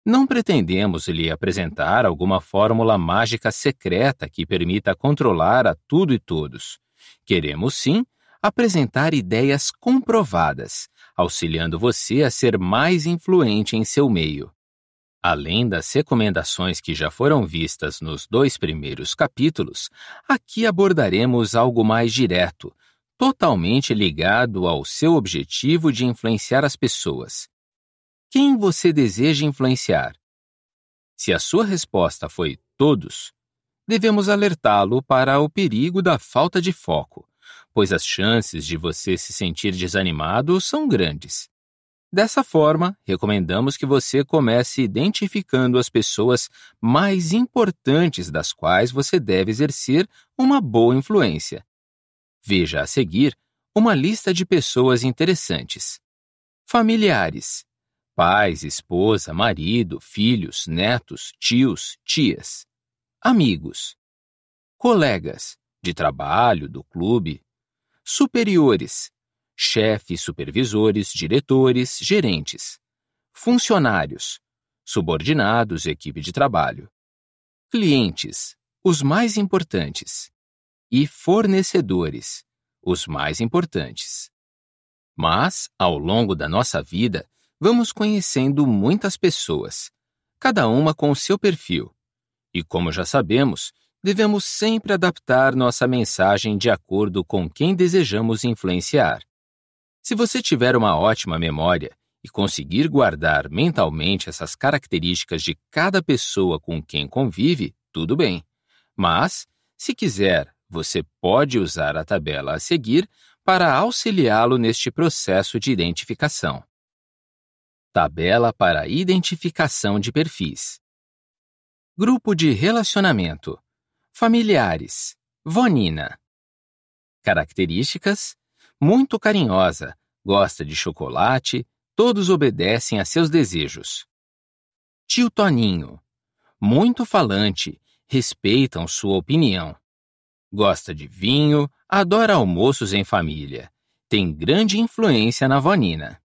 Não pretendemos lhe apresentar alguma fórmula mágica secreta que permita controlar a tudo e todos. Queremos sim apresentar ideias comprovadas, auxiliando você a ser mais influente em seu meio. Além das recomendações que já foram vistas nos dois primeiros capítulos, aqui abordaremos algo mais direto, totalmente ligado ao seu objetivo de influenciar as pessoas. Quem você deseja influenciar? Se a sua resposta foi todos, devemos alertá-lo para o perigo da falta de foco, pois as chances de você se sentir desanimado são grandes. Dessa forma, recomendamos que você comece identificando as pessoas mais importantes das quais você deve exercer uma boa influência. Veja a seguir uma lista de pessoas interessantes: familiares, pais, esposa, marido, filhos, netos, tios, tias, amigos, colegas de trabalho, do clube, superiores, chefes, supervisores, diretores, gerentes, funcionários, subordinados, equipe de trabalho, clientes, os mais importantes, e fornecedores, os mais importantes. Mas, ao longo da nossa vida, vamos conhecendo muitas pessoas, cada uma com o seu perfil. E como já sabemos, devemos sempre adaptar nossa mensagem de acordo com quem desejamos influenciar. Se você tiver uma ótima memória e conseguir guardar mentalmente essas características de cada pessoa com quem convive, tudo bem. Mas, se quiser, você pode usar a tabela a seguir para auxiliá-lo neste processo de identificação. Tabela para identificação de perfis. Grupo de relacionamento. Familiares. Vonina. Características: muito carinhosa, gosta de chocolate, todos obedecem a seus desejos. Tio Toninho. Muito falante, respeitam sua opinião. Gosta de vinho, adora almoços em família. Tem grande influência na Vonina.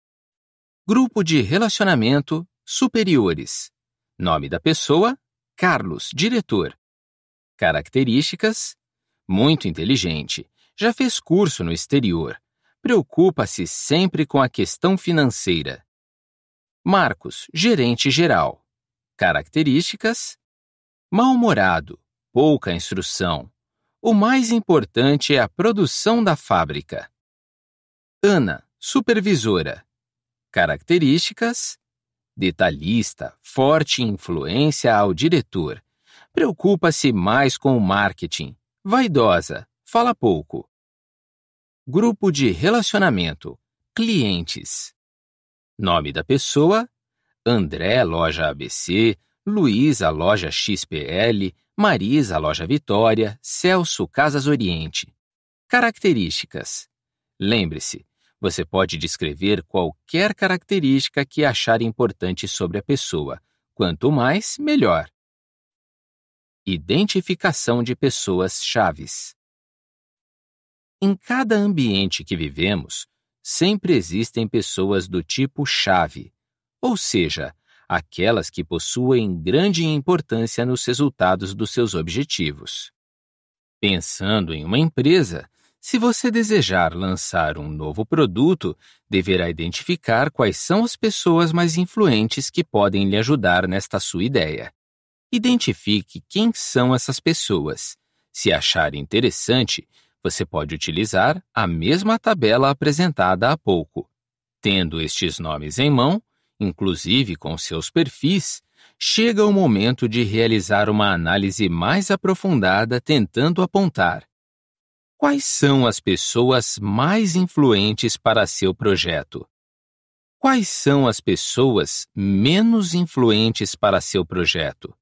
Grupo de Relacionamento Superiores. Nome da pessoa: Carlos, diretor. Características: muito inteligente, já fez curso no exterior, preocupa-se sempre com a questão financeira. Marcos, gerente geral. Características: mal-humorado, pouca instrução. O mais importante é a produção da fábrica. Ana, supervisora. Características: detalhista, forte influência ao diretor, preocupa-se mais com o marketing, vaidosa, fala pouco. Grupo de relacionamento: clientes. Nome da pessoa: André Loja ABC, Luísa Loja XPL, Marisa Loja Vitória, Celso Casas Oriente. Características: Lembre-se, você pode descrever qualquer característica que achar importante sobre a pessoa. Quanto mais, melhor. Identificação de pessoas chaves. Em cada ambiente que vivemos, sempre existem pessoas do tipo chave, ou seja, aquelas que possuem grande importância nos resultados dos seus objetivos. Pensando em uma empresa, se você desejar lançar um novo produto, deverá identificar quais são as pessoas mais influentes que podem lhe ajudar nesta sua ideia. Identifique quem são essas pessoas. Se achar interessante, você pode utilizar a mesma tabela apresentada há pouco. Tendo estes nomes em mão, inclusive com seus perfis, chega o momento de realizar uma análise mais aprofundada tentando apontar Quais são as pessoas mais influentes para seu projeto? Quais são as pessoas menos influentes para seu projeto?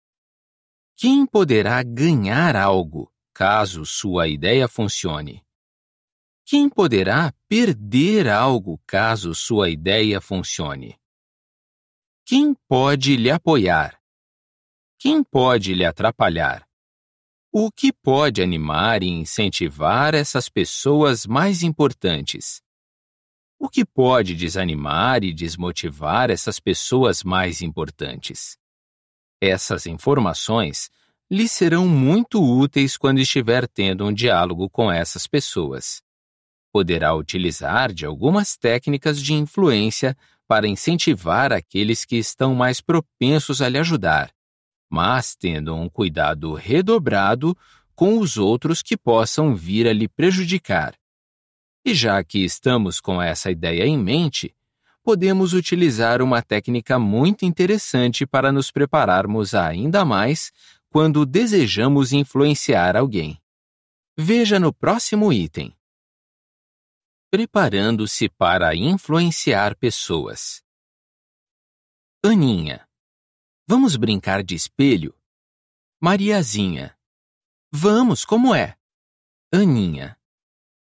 Quem poderá ganhar algo caso sua ideia funcione? Quem poderá perder algo caso sua ideia funcione? Quem pode lhe apoiar? Quem pode lhe atrapalhar? O que pode animar e incentivar essas pessoas mais importantes? O que pode desanimar e desmotivar essas pessoas mais importantes? Essas informações lhe serão muito úteis quando estiver tendo um diálogo com essas pessoas. Poderá utilizar de algumas técnicas de influência para incentivar aqueles que estão mais propensos a lhe ajudar mas tendo um cuidado redobrado com os outros que possam vir a lhe prejudicar. E já que estamos com essa ideia em mente, podemos utilizar uma técnica muito interessante para nos prepararmos ainda mais quando desejamos influenciar alguém. Veja no próximo item. Preparando-se para influenciar pessoas. Aninha Vamos brincar de espelho? Mariazinha. Vamos, como é? Aninha.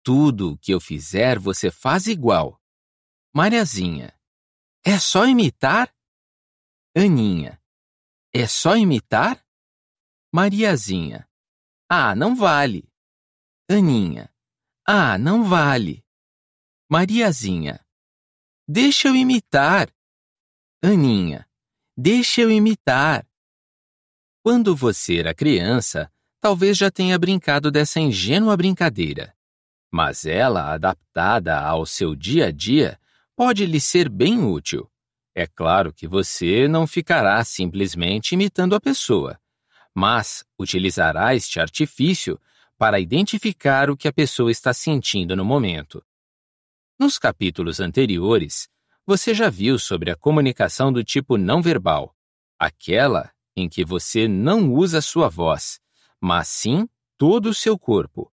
Tudo o que eu fizer você faz igual. Mariazinha. É só imitar? Aninha. É só imitar? Mariazinha. Ah, não vale. Aninha. Ah, não vale. Mariazinha. Deixa eu imitar. Aninha. Deixe eu imitar. Quando você era criança, talvez já tenha brincado dessa ingênua brincadeira. Mas ela, adaptada ao seu dia a dia, pode lhe ser bem útil. É claro que você não ficará simplesmente imitando a pessoa, mas utilizará este artifício para identificar o que a pessoa está sentindo no momento. Nos capítulos anteriores, você já viu sobre a comunicação do tipo não verbal, aquela em que você não usa sua voz, mas sim todo o seu corpo.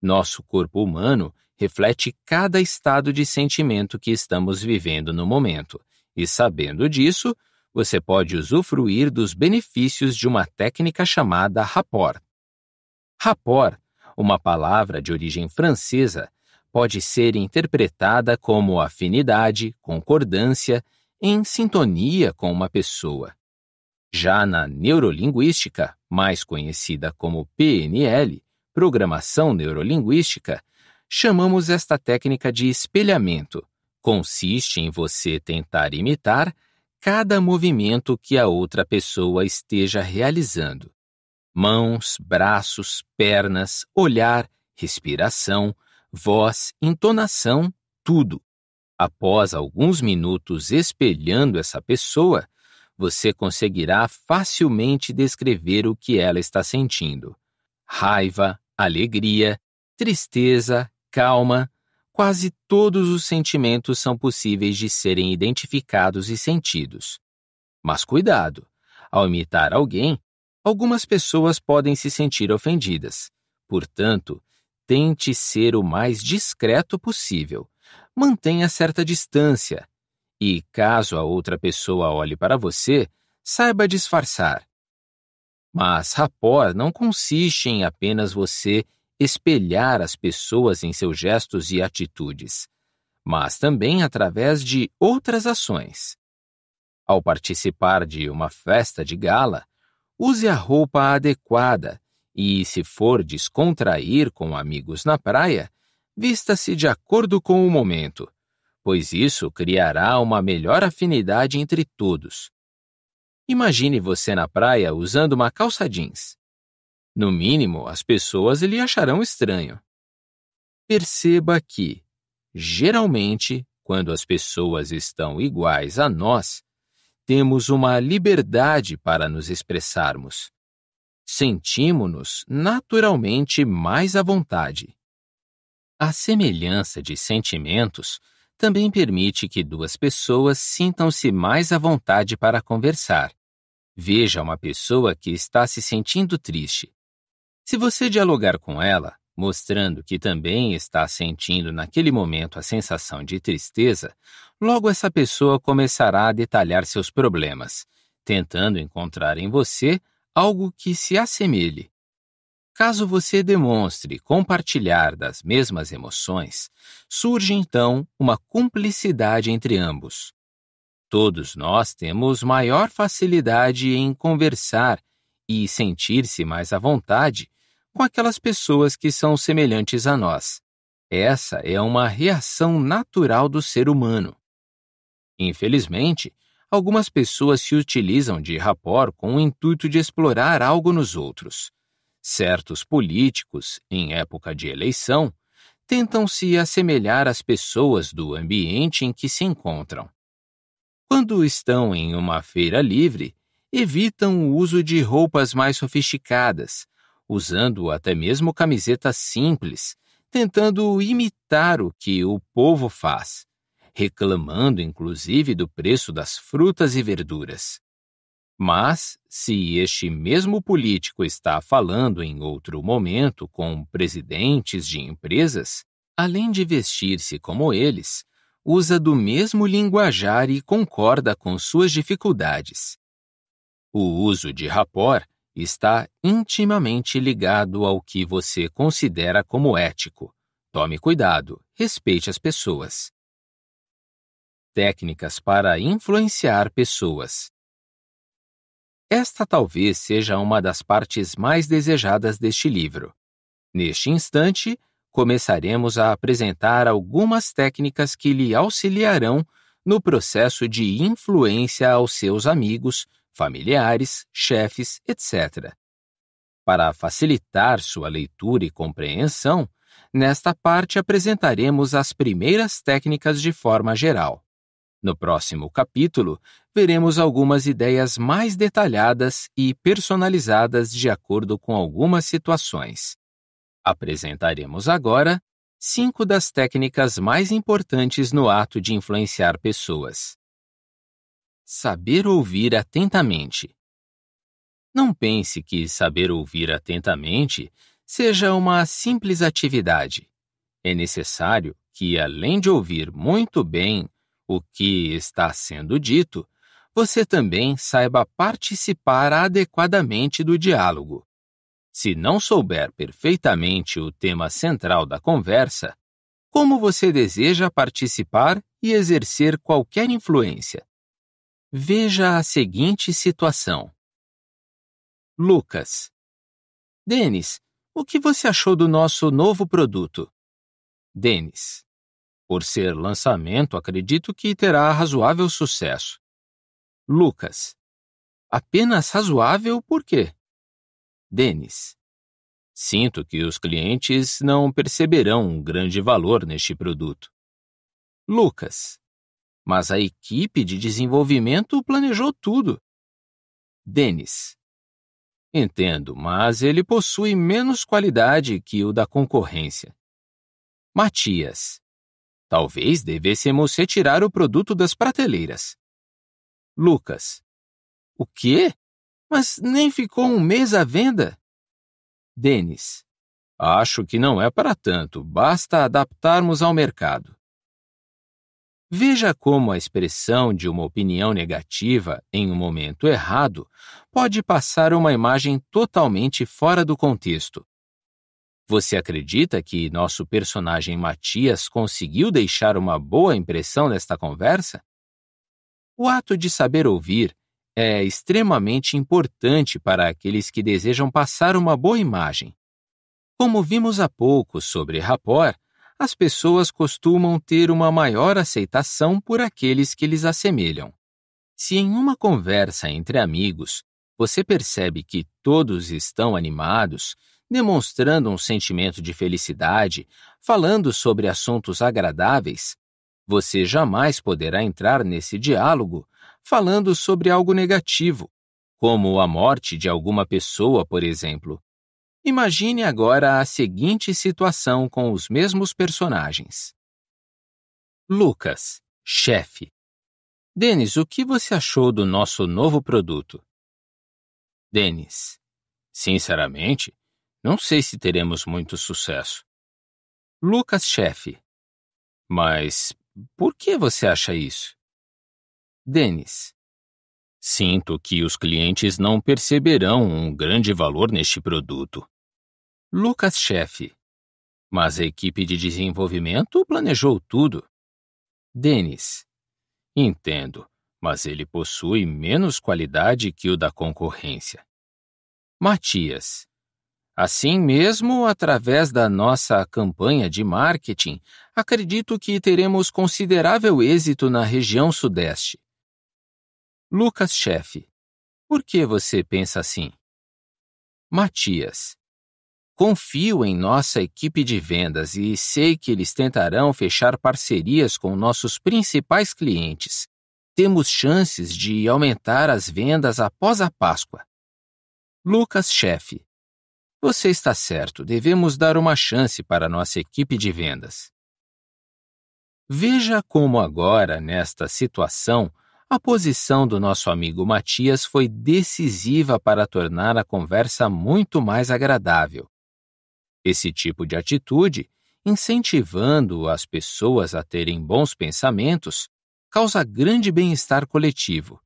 Nosso corpo humano reflete cada estado de sentimento que estamos vivendo no momento, e sabendo disso, você pode usufruir dos benefícios de uma técnica chamada rapport. Rapport, uma palavra de origem francesa, pode ser interpretada como afinidade, concordância, em sintonia com uma pessoa. Já na neurolinguística, mais conhecida como PNL, Programação Neurolinguística, chamamos esta técnica de espelhamento. Consiste em você tentar imitar cada movimento que a outra pessoa esteja realizando. Mãos, braços, pernas, olhar, respiração, voz, entonação, tudo. Após alguns minutos espelhando essa pessoa, você conseguirá facilmente descrever o que ela está sentindo: raiva, alegria, tristeza, calma. Quase todos os sentimentos são possíveis de serem identificados e sentidos. Mas cuidado! Ao imitar alguém, algumas pessoas podem se sentir ofendidas. Portanto, Tente ser o mais discreto possível. Mantenha certa distância. E caso a outra pessoa olhe para você, saiba disfarçar. Mas rapport não consiste em apenas você espelhar as pessoas em seus gestos e atitudes, mas também através de outras ações. Ao participar de uma festa de gala, use a roupa adequada e se for descontrair com amigos na praia, vista-se de acordo com o momento, pois isso criará uma melhor afinidade entre todos. Imagine você na praia usando uma calça jeans. No mínimo, as pessoas lhe acharão estranho. Perceba que, geralmente, quando as pessoas estão iguais a nós, temos uma liberdade para nos expressarmos sentimos-nos naturalmente mais à vontade. A semelhança de sentimentos também permite que duas pessoas sintam-se mais à vontade para conversar. Veja uma pessoa que está se sentindo triste. Se você dialogar com ela, mostrando que também está sentindo naquele momento a sensação de tristeza, logo essa pessoa começará a detalhar seus problemas, tentando encontrar em você algo que se assemelhe. Caso você demonstre compartilhar das mesmas emoções, surge então uma cumplicidade entre ambos. Todos nós temos maior facilidade em conversar e sentir-se mais à vontade com aquelas pessoas que são semelhantes a nós. Essa é uma reação natural do ser humano. Infelizmente, algumas pessoas se utilizam de rapor com o intuito de explorar algo nos outros. Certos políticos, em época de eleição, tentam se assemelhar às pessoas do ambiente em que se encontram. Quando estão em uma feira livre, evitam o uso de roupas mais sofisticadas, usando até mesmo camisetas simples, tentando imitar o que o povo faz, reclamando inclusive do preço das frutas e verduras. Mas, se este mesmo político está falando em outro momento com presidentes de empresas, além de vestir-se como eles, usa do mesmo linguajar e concorda com suas dificuldades. O uso de rapor está intimamente ligado ao que você considera como ético. Tome cuidado, respeite as pessoas técnicas para influenciar pessoas. Esta talvez seja uma das partes mais desejadas deste livro. Neste instante, começaremos a apresentar algumas técnicas que lhe auxiliarão no processo de influência aos seus amigos, familiares, chefes, etc. Para facilitar sua leitura e compreensão, nesta parte apresentaremos as primeiras técnicas de forma geral. No próximo capítulo, veremos algumas ideias mais detalhadas e personalizadas de acordo com algumas situações. Apresentaremos agora cinco das técnicas mais importantes no ato de influenciar pessoas. Saber ouvir atentamente. Não pense que saber ouvir atentamente seja uma simples atividade. É necessário que, além de ouvir muito bem, o que está sendo dito, você também saiba participar adequadamente do diálogo. Se não souber perfeitamente o tema central da conversa, como você deseja participar e exercer qualquer influência? Veja a seguinte situação. Lucas. Denis, o que você achou do nosso novo produto? Denis. Por ser lançamento, acredito que terá razoável sucesso. Lucas. Apenas razoável por quê? Denis. Sinto que os clientes não perceberão um grande valor neste produto. Lucas. Mas a equipe de desenvolvimento planejou tudo. Denis. Entendo, mas ele possui menos qualidade que o da concorrência. Matias. Talvez devêssemos retirar o produto das prateleiras. Lucas. O quê? Mas nem ficou um mês à venda? Denis. Acho que não é para tanto, basta adaptarmos ao mercado. Veja como a expressão de uma opinião negativa em um momento errado pode passar uma imagem totalmente fora do contexto, você acredita que nosso personagem Matias conseguiu deixar uma boa impressão nesta conversa? O ato de saber ouvir é extremamente importante para aqueles que desejam passar uma boa imagem. Como vimos há pouco sobre rapport, as pessoas costumam ter uma maior aceitação por aqueles que lhes assemelham. Se em uma conversa entre amigos você percebe que todos estão animados, demonstrando um sentimento de felicidade, falando sobre assuntos agradáveis, você jamais poderá entrar nesse diálogo falando sobre algo negativo, como a morte de alguma pessoa, por exemplo. Imagine agora a seguinte situação com os mesmos personagens. Lucas, chefe. Denis, o que você achou do nosso novo produto? Denis, sinceramente, não sei se teremos muito sucesso. Lucas, chefe. Mas por que você acha isso? Denis. Sinto que os clientes não perceberão um grande valor neste produto. Lucas, chefe. Mas a equipe de desenvolvimento planejou tudo. Denis. Entendo, mas ele possui menos qualidade que o da concorrência. Matias. Assim mesmo, através da nossa campanha de marketing, acredito que teremos considerável êxito na região Sudeste. Lucas Chefe, por que você pensa assim? Matias, confio em nossa equipe de vendas e sei que eles tentarão fechar parcerias com nossos principais clientes. Temos chances de aumentar as vendas após a Páscoa. Lucas Chefe, você está certo, devemos dar uma chance para nossa equipe de vendas. Veja como agora, nesta situação, a posição do nosso amigo Matias foi decisiva para tornar a conversa muito mais agradável. Esse tipo de atitude, incentivando as pessoas a terem bons pensamentos, causa grande bem-estar coletivo.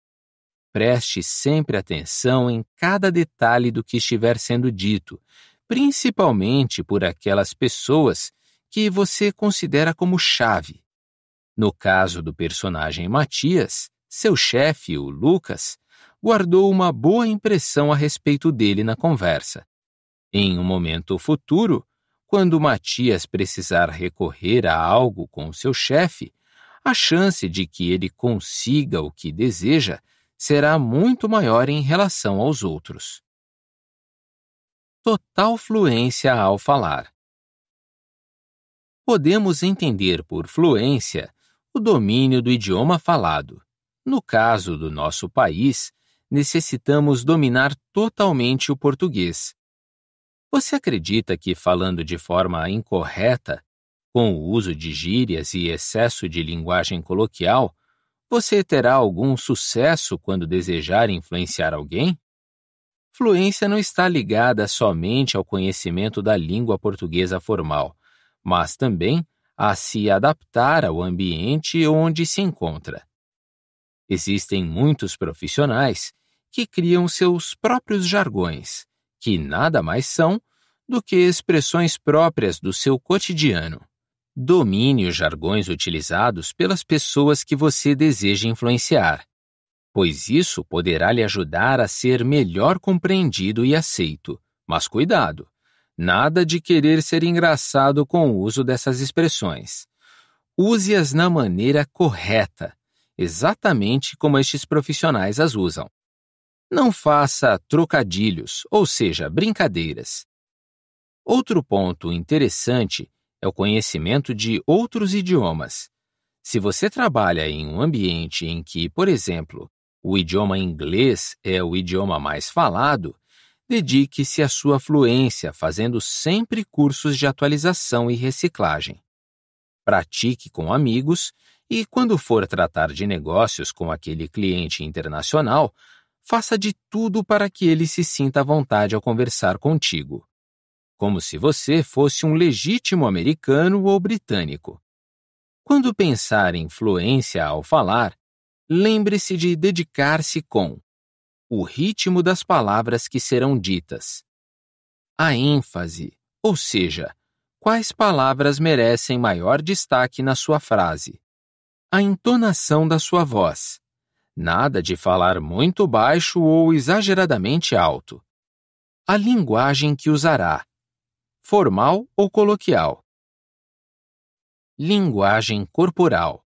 Preste sempre atenção em cada detalhe do que estiver sendo dito, principalmente por aquelas pessoas que você considera como chave. No caso do personagem Matias, seu chefe, o Lucas, guardou uma boa impressão a respeito dele na conversa. Em um momento futuro, quando Matias precisar recorrer a algo com seu chefe, a chance de que ele consiga o que deseja será muito maior em relação aos outros. Total fluência ao falar. Podemos entender por fluência o domínio do idioma falado. No caso do nosso país, necessitamos dominar totalmente o português. Você acredita que, falando de forma incorreta, com o uso de gírias e excesso de linguagem coloquial, você terá algum sucesso quando desejar influenciar alguém? Fluência não está ligada somente ao conhecimento da língua portuguesa formal, mas também a se adaptar ao ambiente onde se encontra. Existem muitos profissionais que criam seus próprios jargões, que nada mais são do que expressões próprias do seu cotidiano. Domine os jargões utilizados pelas pessoas que você deseja influenciar, pois isso poderá lhe ajudar a ser melhor compreendido e aceito. Mas cuidado! Nada de querer ser engraçado com o uso dessas expressões. Use-as na maneira correta, exatamente como estes profissionais as usam. Não faça trocadilhos, ou seja, brincadeiras. Outro ponto interessante é o conhecimento de outros idiomas. Se você trabalha em um ambiente em que, por exemplo, o idioma inglês é o idioma mais falado, dedique-se à sua fluência fazendo sempre cursos de atualização e reciclagem. Pratique com amigos e, quando for tratar de negócios com aquele cliente internacional, faça de tudo para que ele se sinta à vontade ao conversar contigo como se você fosse um legítimo americano ou britânico. Quando pensar em fluência ao falar, lembre-se de dedicar-se com o ritmo das palavras que serão ditas, a ênfase, ou seja, quais palavras merecem maior destaque na sua frase, a entonação da sua voz. Nada de falar muito baixo ou exageradamente alto. A linguagem que usará, formal ou coloquial. Linguagem corporal.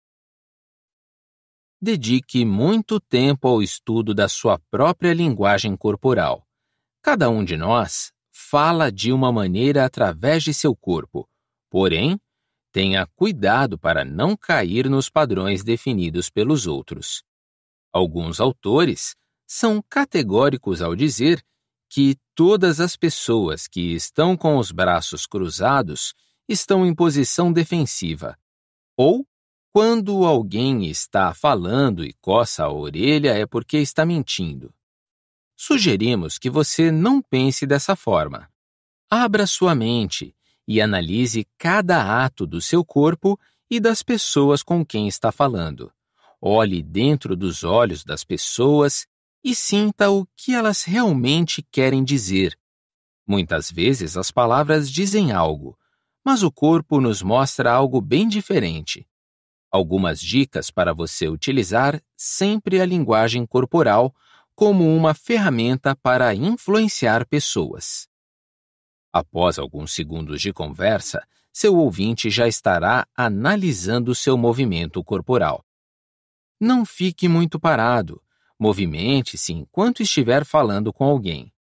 Dedique muito tempo ao estudo da sua própria linguagem corporal. Cada um de nós fala de uma maneira através de seu corpo, porém, tenha cuidado para não cair nos padrões definidos pelos outros. Alguns autores são categóricos ao dizer que todas as pessoas que estão com os braços cruzados estão em posição defensiva. Ou, quando alguém está falando e coça a orelha é porque está mentindo. Sugerimos que você não pense dessa forma. Abra sua mente e analise cada ato do seu corpo e das pessoas com quem está falando. Olhe dentro dos olhos das pessoas e sinta o que elas realmente querem dizer. Muitas vezes as palavras dizem algo, mas o corpo nos mostra algo bem diferente. Algumas dicas para você utilizar sempre a linguagem corporal como uma ferramenta para influenciar pessoas. Após alguns segundos de conversa, seu ouvinte já estará analisando seu movimento corporal. Não fique muito parado, Movimente-se enquanto estiver falando com alguém.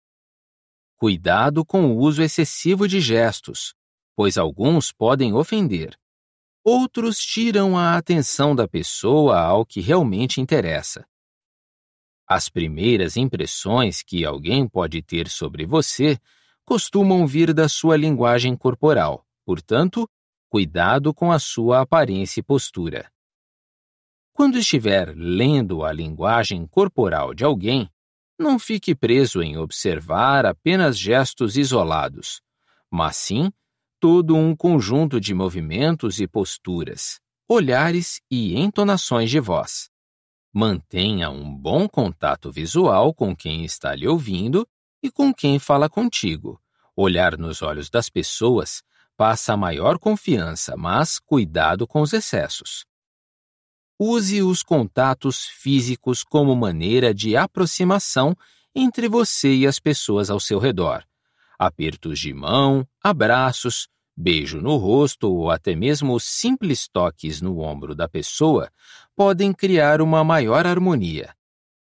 Cuidado com o uso excessivo de gestos, pois alguns podem ofender. Outros tiram a atenção da pessoa ao que realmente interessa. As primeiras impressões que alguém pode ter sobre você costumam vir da sua linguagem corporal, portanto, cuidado com a sua aparência e postura. Quando estiver lendo a linguagem corporal de alguém, não fique preso em observar apenas gestos isolados, mas sim todo um conjunto de movimentos e posturas, olhares e entonações de voz. Mantenha um bom contato visual com quem está lhe ouvindo e com quem fala contigo. Olhar nos olhos das pessoas passa maior confiança, mas cuidado com os excessos use os contatos físicos como maneira de aproximação entre você e as pessoas ao seu redor. Apertos de mão, abraços, beijo no rosto ou até mesmo simples toques no ombro da pessoa podem criar uma maior harmonia.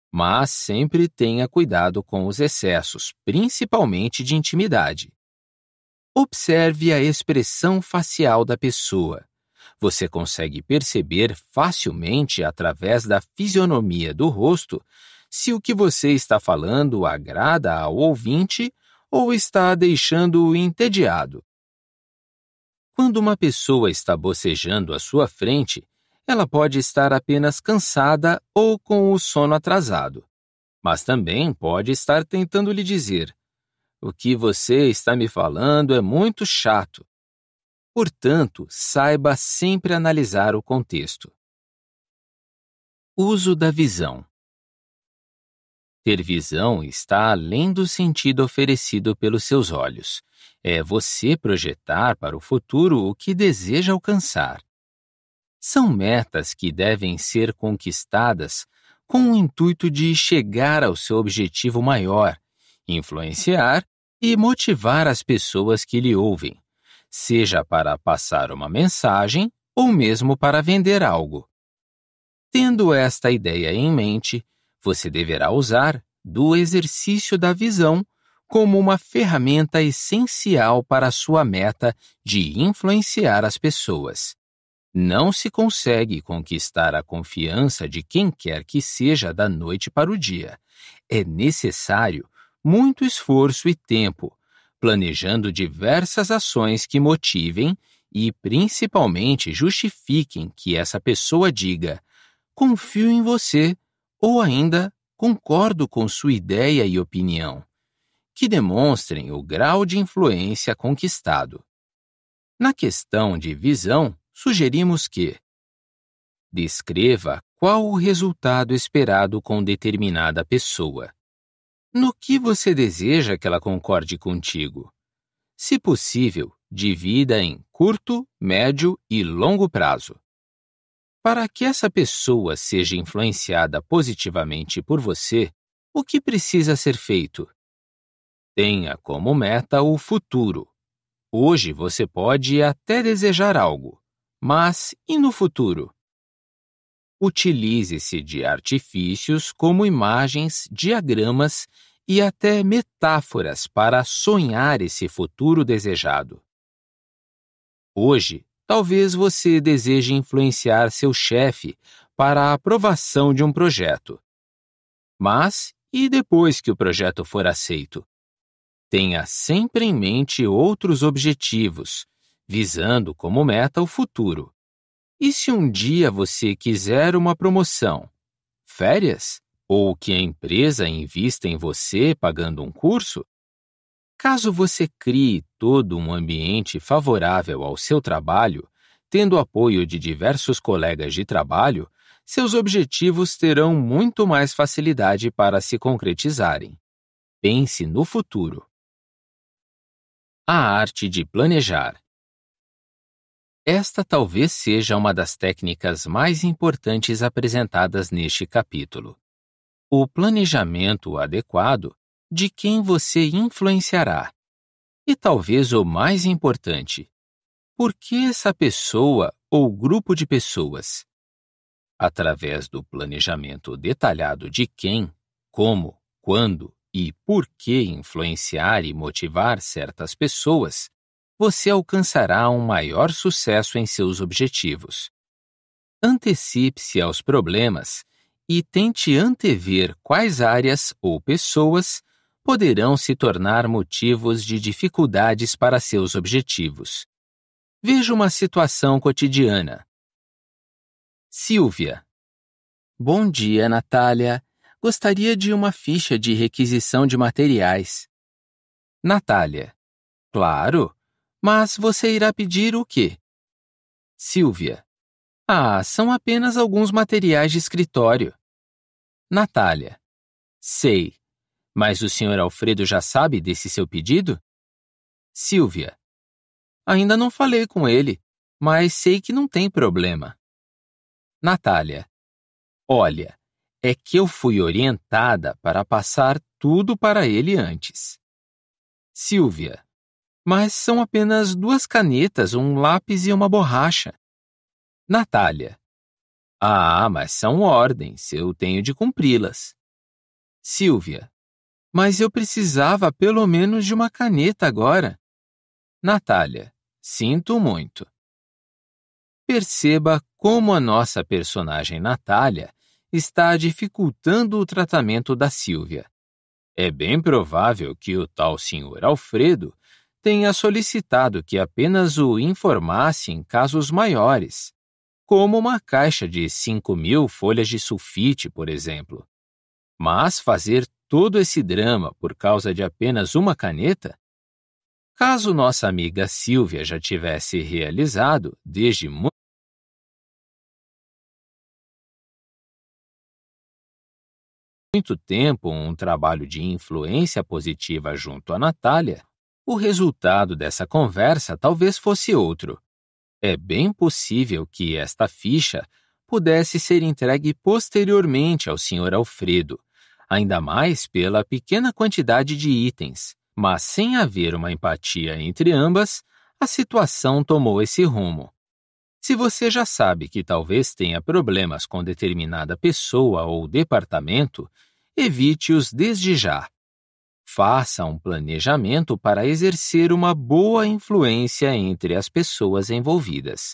Mas sempre tenha cuidado com os excessos, principalmente de intimidade. Observe a expressão facial da pessoa. Você consegue perceber facilmente através da fisionomia do rosto se o que você está falando agrada ao ouvinte ou está deixando-o entediado. Quando uma pessoa está bocejando à sua frente, ela pode estar apenas cansada ou com o sono atrasado, mas também pode estar tentando lhe dizer: O que você está me falando é muito chato. Portanto, saiba sempre analisar o contexto. Uso da visão. Ter visão está além do sentido oferecido pelos seus olhos. É você projetar para o futuro o que deseja alcançar. São metas que devem ser conquistadas com o intuito de chegar ao seu objetivo maior, influenciar e motivar as pessoas que lhe ouvem seja para passar uma mensagem ou mesmo para vender algo. Tendo esta ideia em mente, você deverá usar do exercício da visão como uma ferramenta essencial para a sua meta de influenciar as pessoas. Não se consegue conquistar a confiança de quem quer que seja da noite para o dia. É necessário muito esforço e tempo, planejando diversas ações que motivem e principalmente justifiquem que essa pessoa diga: confio em você ou ainda concordo com sua ideia e opinião, que demonstrem o grau de influência conquistado. Na questão de visão, sugerimos que descreva qual o resultado esperado com determinada pessoa no que você deseja que ela concorde contigo. Se possível, divida em curto, médio e longo prazo. Para que essa pessoa seja influenciada positivamente por você, o que precisa ser feito? Tenha como meta o futuro. Hoje você pode até desejar algo, mas e no futuro? Utilize-se de artifícios como imagens, diagramas e até metáforas para sonhar esse futuro desejado. Hoje, talvez você deseje influenciar seu chefe para a aprovação de um projeto. Mas e depois que o projeto for aceito? Tenha sempre em mente outros objetivos, visando como meta o futuro. E se um dia você quiser uma promoção, férias ou que a empresa invista em você pagando um curso? Caso você crie todo um ambiente favorável ao seu trabalho, tendo apoio de diversos colegas de trabalho, seus objetivos terão muito mais facilidade para se concretizarem. Pense no futuro. A arte de planejar. Esta talvez seja uma das técnicas mais importantes apresentadas neste capítulo. O planejamento adequado de quem você influenciará. E talvez o mais importante, por que essa pessoa ou grupo de pessoas? Através do planejamento detalhado de quem, como, quando e por que influenciar e motivar certas pessoas, você alcançará um maior sucesso em seus objetivos. Antecipe-se aos problemas e tente antever quais áreas ou pessoas poderão se tornar motivos de dificuldades para seus objetivos. Veja uma situação cotidiana. Silvia. Bom dia, Natália. Gostaria de uma ficha de requisição de materiais. Natália. Claro. Mas você irá pedir o quê? Silvia. Ah, são apenas alguns materiais de escritório. Natália. Sei. Mas o senhor Alfredo já sabe desse seu pedido? Silvia. Ainda não falei com ele, mas sei que não tem problema. Natália. Olha, é que eu fui orientada para passar tudo para ele antes. Silvia mas são apenas duas canetas, um lápis e uma borracha. Natália. Ah, mas são ordens, eu tenho de cumpri-las. Silvia. Mas eu precisava pelo menos de uma caneta agora. Natália. Sinto muito. Perceba como a nossa personagem Natália está dificultando o tratamento da Silvia. É bem provável que o tal senhor Alfredo tenha solicitado que apenas o informasse em casos maiores, como uma caixa de 5 mil folhas de sulfite, por exemplo. Mas fazer todo esse drama por causa de apenas uma caneta? Caso nossa amiga Silvia já tivesse realizado desde muito muito tempo um trabalho de influência positiva junto a Natália, o resultado dessa conversa talvez fosse outro. É bem possível que esta ficha pudesse ser entregue posteriormente ao Sr. Alfredo, ainda mais pela pequena quantidade de itens, mas sem haver uma empatia entre ambas, a situação tomou esse rumo. Se você já sabe que talvez tenha problemas com determinada pessoa ou departamento, evite-os desde já Faça um planejamento para exercer uma boa influência entre as pessoas envolvidas.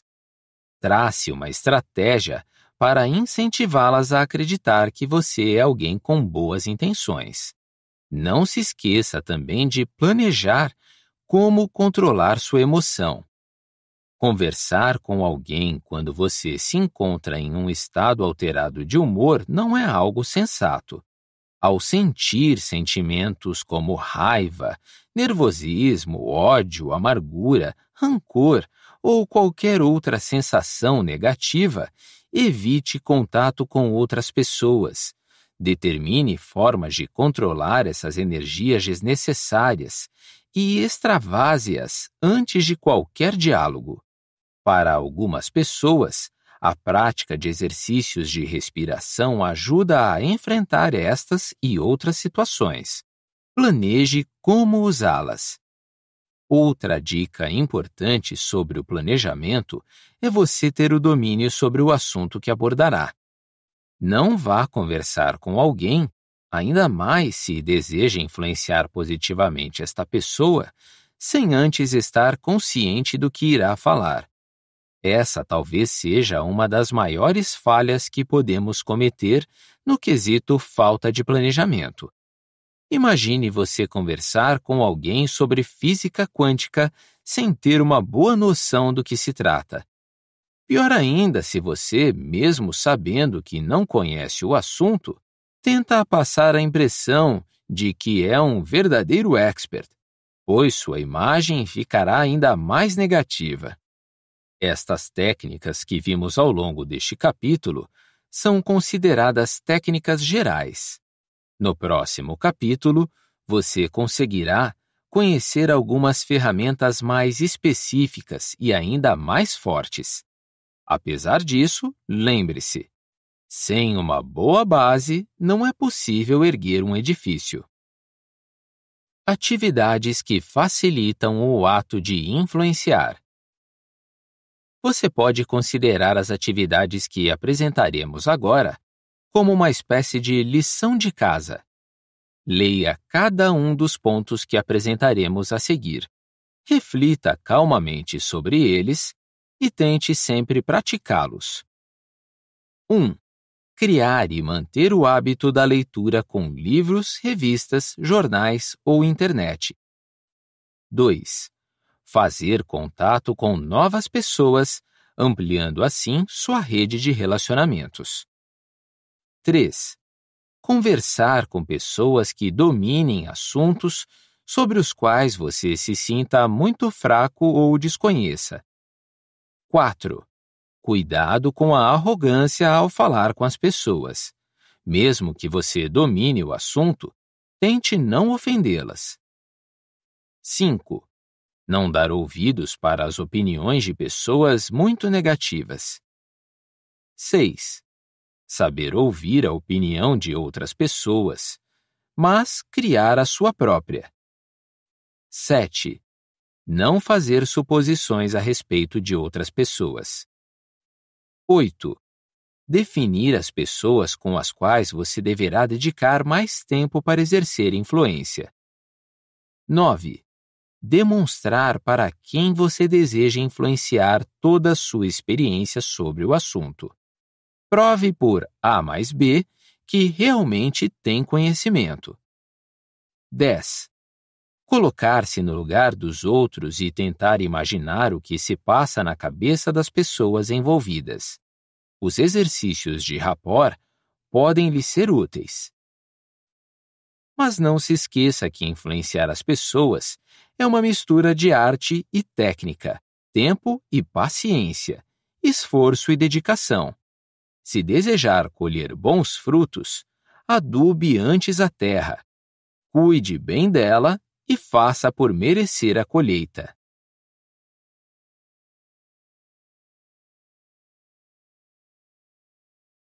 Trace uma estratégia para incentivá-las a acreditar que você é alguém com boas intenções. Não se esqueça também de planejar como controlar sua emoção. Conversar com alguém quando você se encontra em um estado alterado de humor não é algo sensato ao sentir sentimentos como raiva, nervosismo, ódio, amargura, rancor ou qualquer outra sensação negativa, evite contato com outras pessoas. Determine formas de controlar essas energias desnecessárias e extravase-as antes de qualquer diálogo. Para algumas pessoas, a prática de exercícios de respiração ajuda a enfrentar estas e outras situações. Planeje como usá-las. Outra dica importante sobre o planejamento é você ter o domínio sobre o assunto que abordará. Não vá conversar com alguém, ainda mais se deseja influenciar positivamente esta pessoa, sem antes estar consciente do que irá falar essa talvez seja uma das maiores falhas que podemos cometer no quesito falta de planejamento. Imagine você conversar com alguém sobre física quântica sem ter uma boa noção do que se trata. Pior ainda se você, mesmo sabendo que não conhece o assunto, tenta passar a impressão de que é um verdadeiro expert, pois sua imagem ficará ainda mais negativa. Estas técnicas que vimos ao longo deste capítulo são consideradas técnicas gerais. No próximo capítulo, você conseguirá conhecer algumas ferramentas mais específicas e ainda mais fortes. Apesar disso, lembre-se: sem uma boa base, não é possível erguer um edifício. Atividades que facilitam o ato de influenciar você pode considerar as atividades que apresentaremos agora como uma espécie de lição de casa. Leia cada um dos pontos que apresentaremos a seguir. Reflita calmamente sobre eles e tente sempre praticá-los. 1. Criar e manter o hábito da leitura com livros, revistas, jornais ou internet. 2 fazer contato com novas pessoas, ampliando assim sua rede de relacionamentos. 3. Conversar com pessoas que dominem assuntos sobre os quais você se sinta muito fraco ou desconheça. 4. Cuidado com a arrogância ao falar com as pessoas. Mesmo que você domine o assunto, tente não ofendê-las. 5 não dar ouvidos para as opiniões de pessoas muito negativas. 6. Saber ouvir a opinião de outras pessoas, mas criar a sua própria. 7. Não fazer suposições a respeito de outras pessoas. 8. Definir as pessoas com as quais você deverá dedicar mais tempo para exercer influência. 9 demonstrar para quem você deseja influenciar toda a sua experiência sobre o assunto. Prove por A mais B que realmente tem conhecimento. 10. Colocar-se no lugar dos outros e tentar imaginar o que se passa na cabeça das pessoas envolvidas. Os exercícios de rapport podem lhe ser úteis. Mas não se esqueça que influenciar as pessoas é uma mistura de arte e técnica, tempo e paciência, esforço e dedicação. Se desejar colher bons frutos, adube antes a terra, cuide bem dela e faça por merecer a colheita.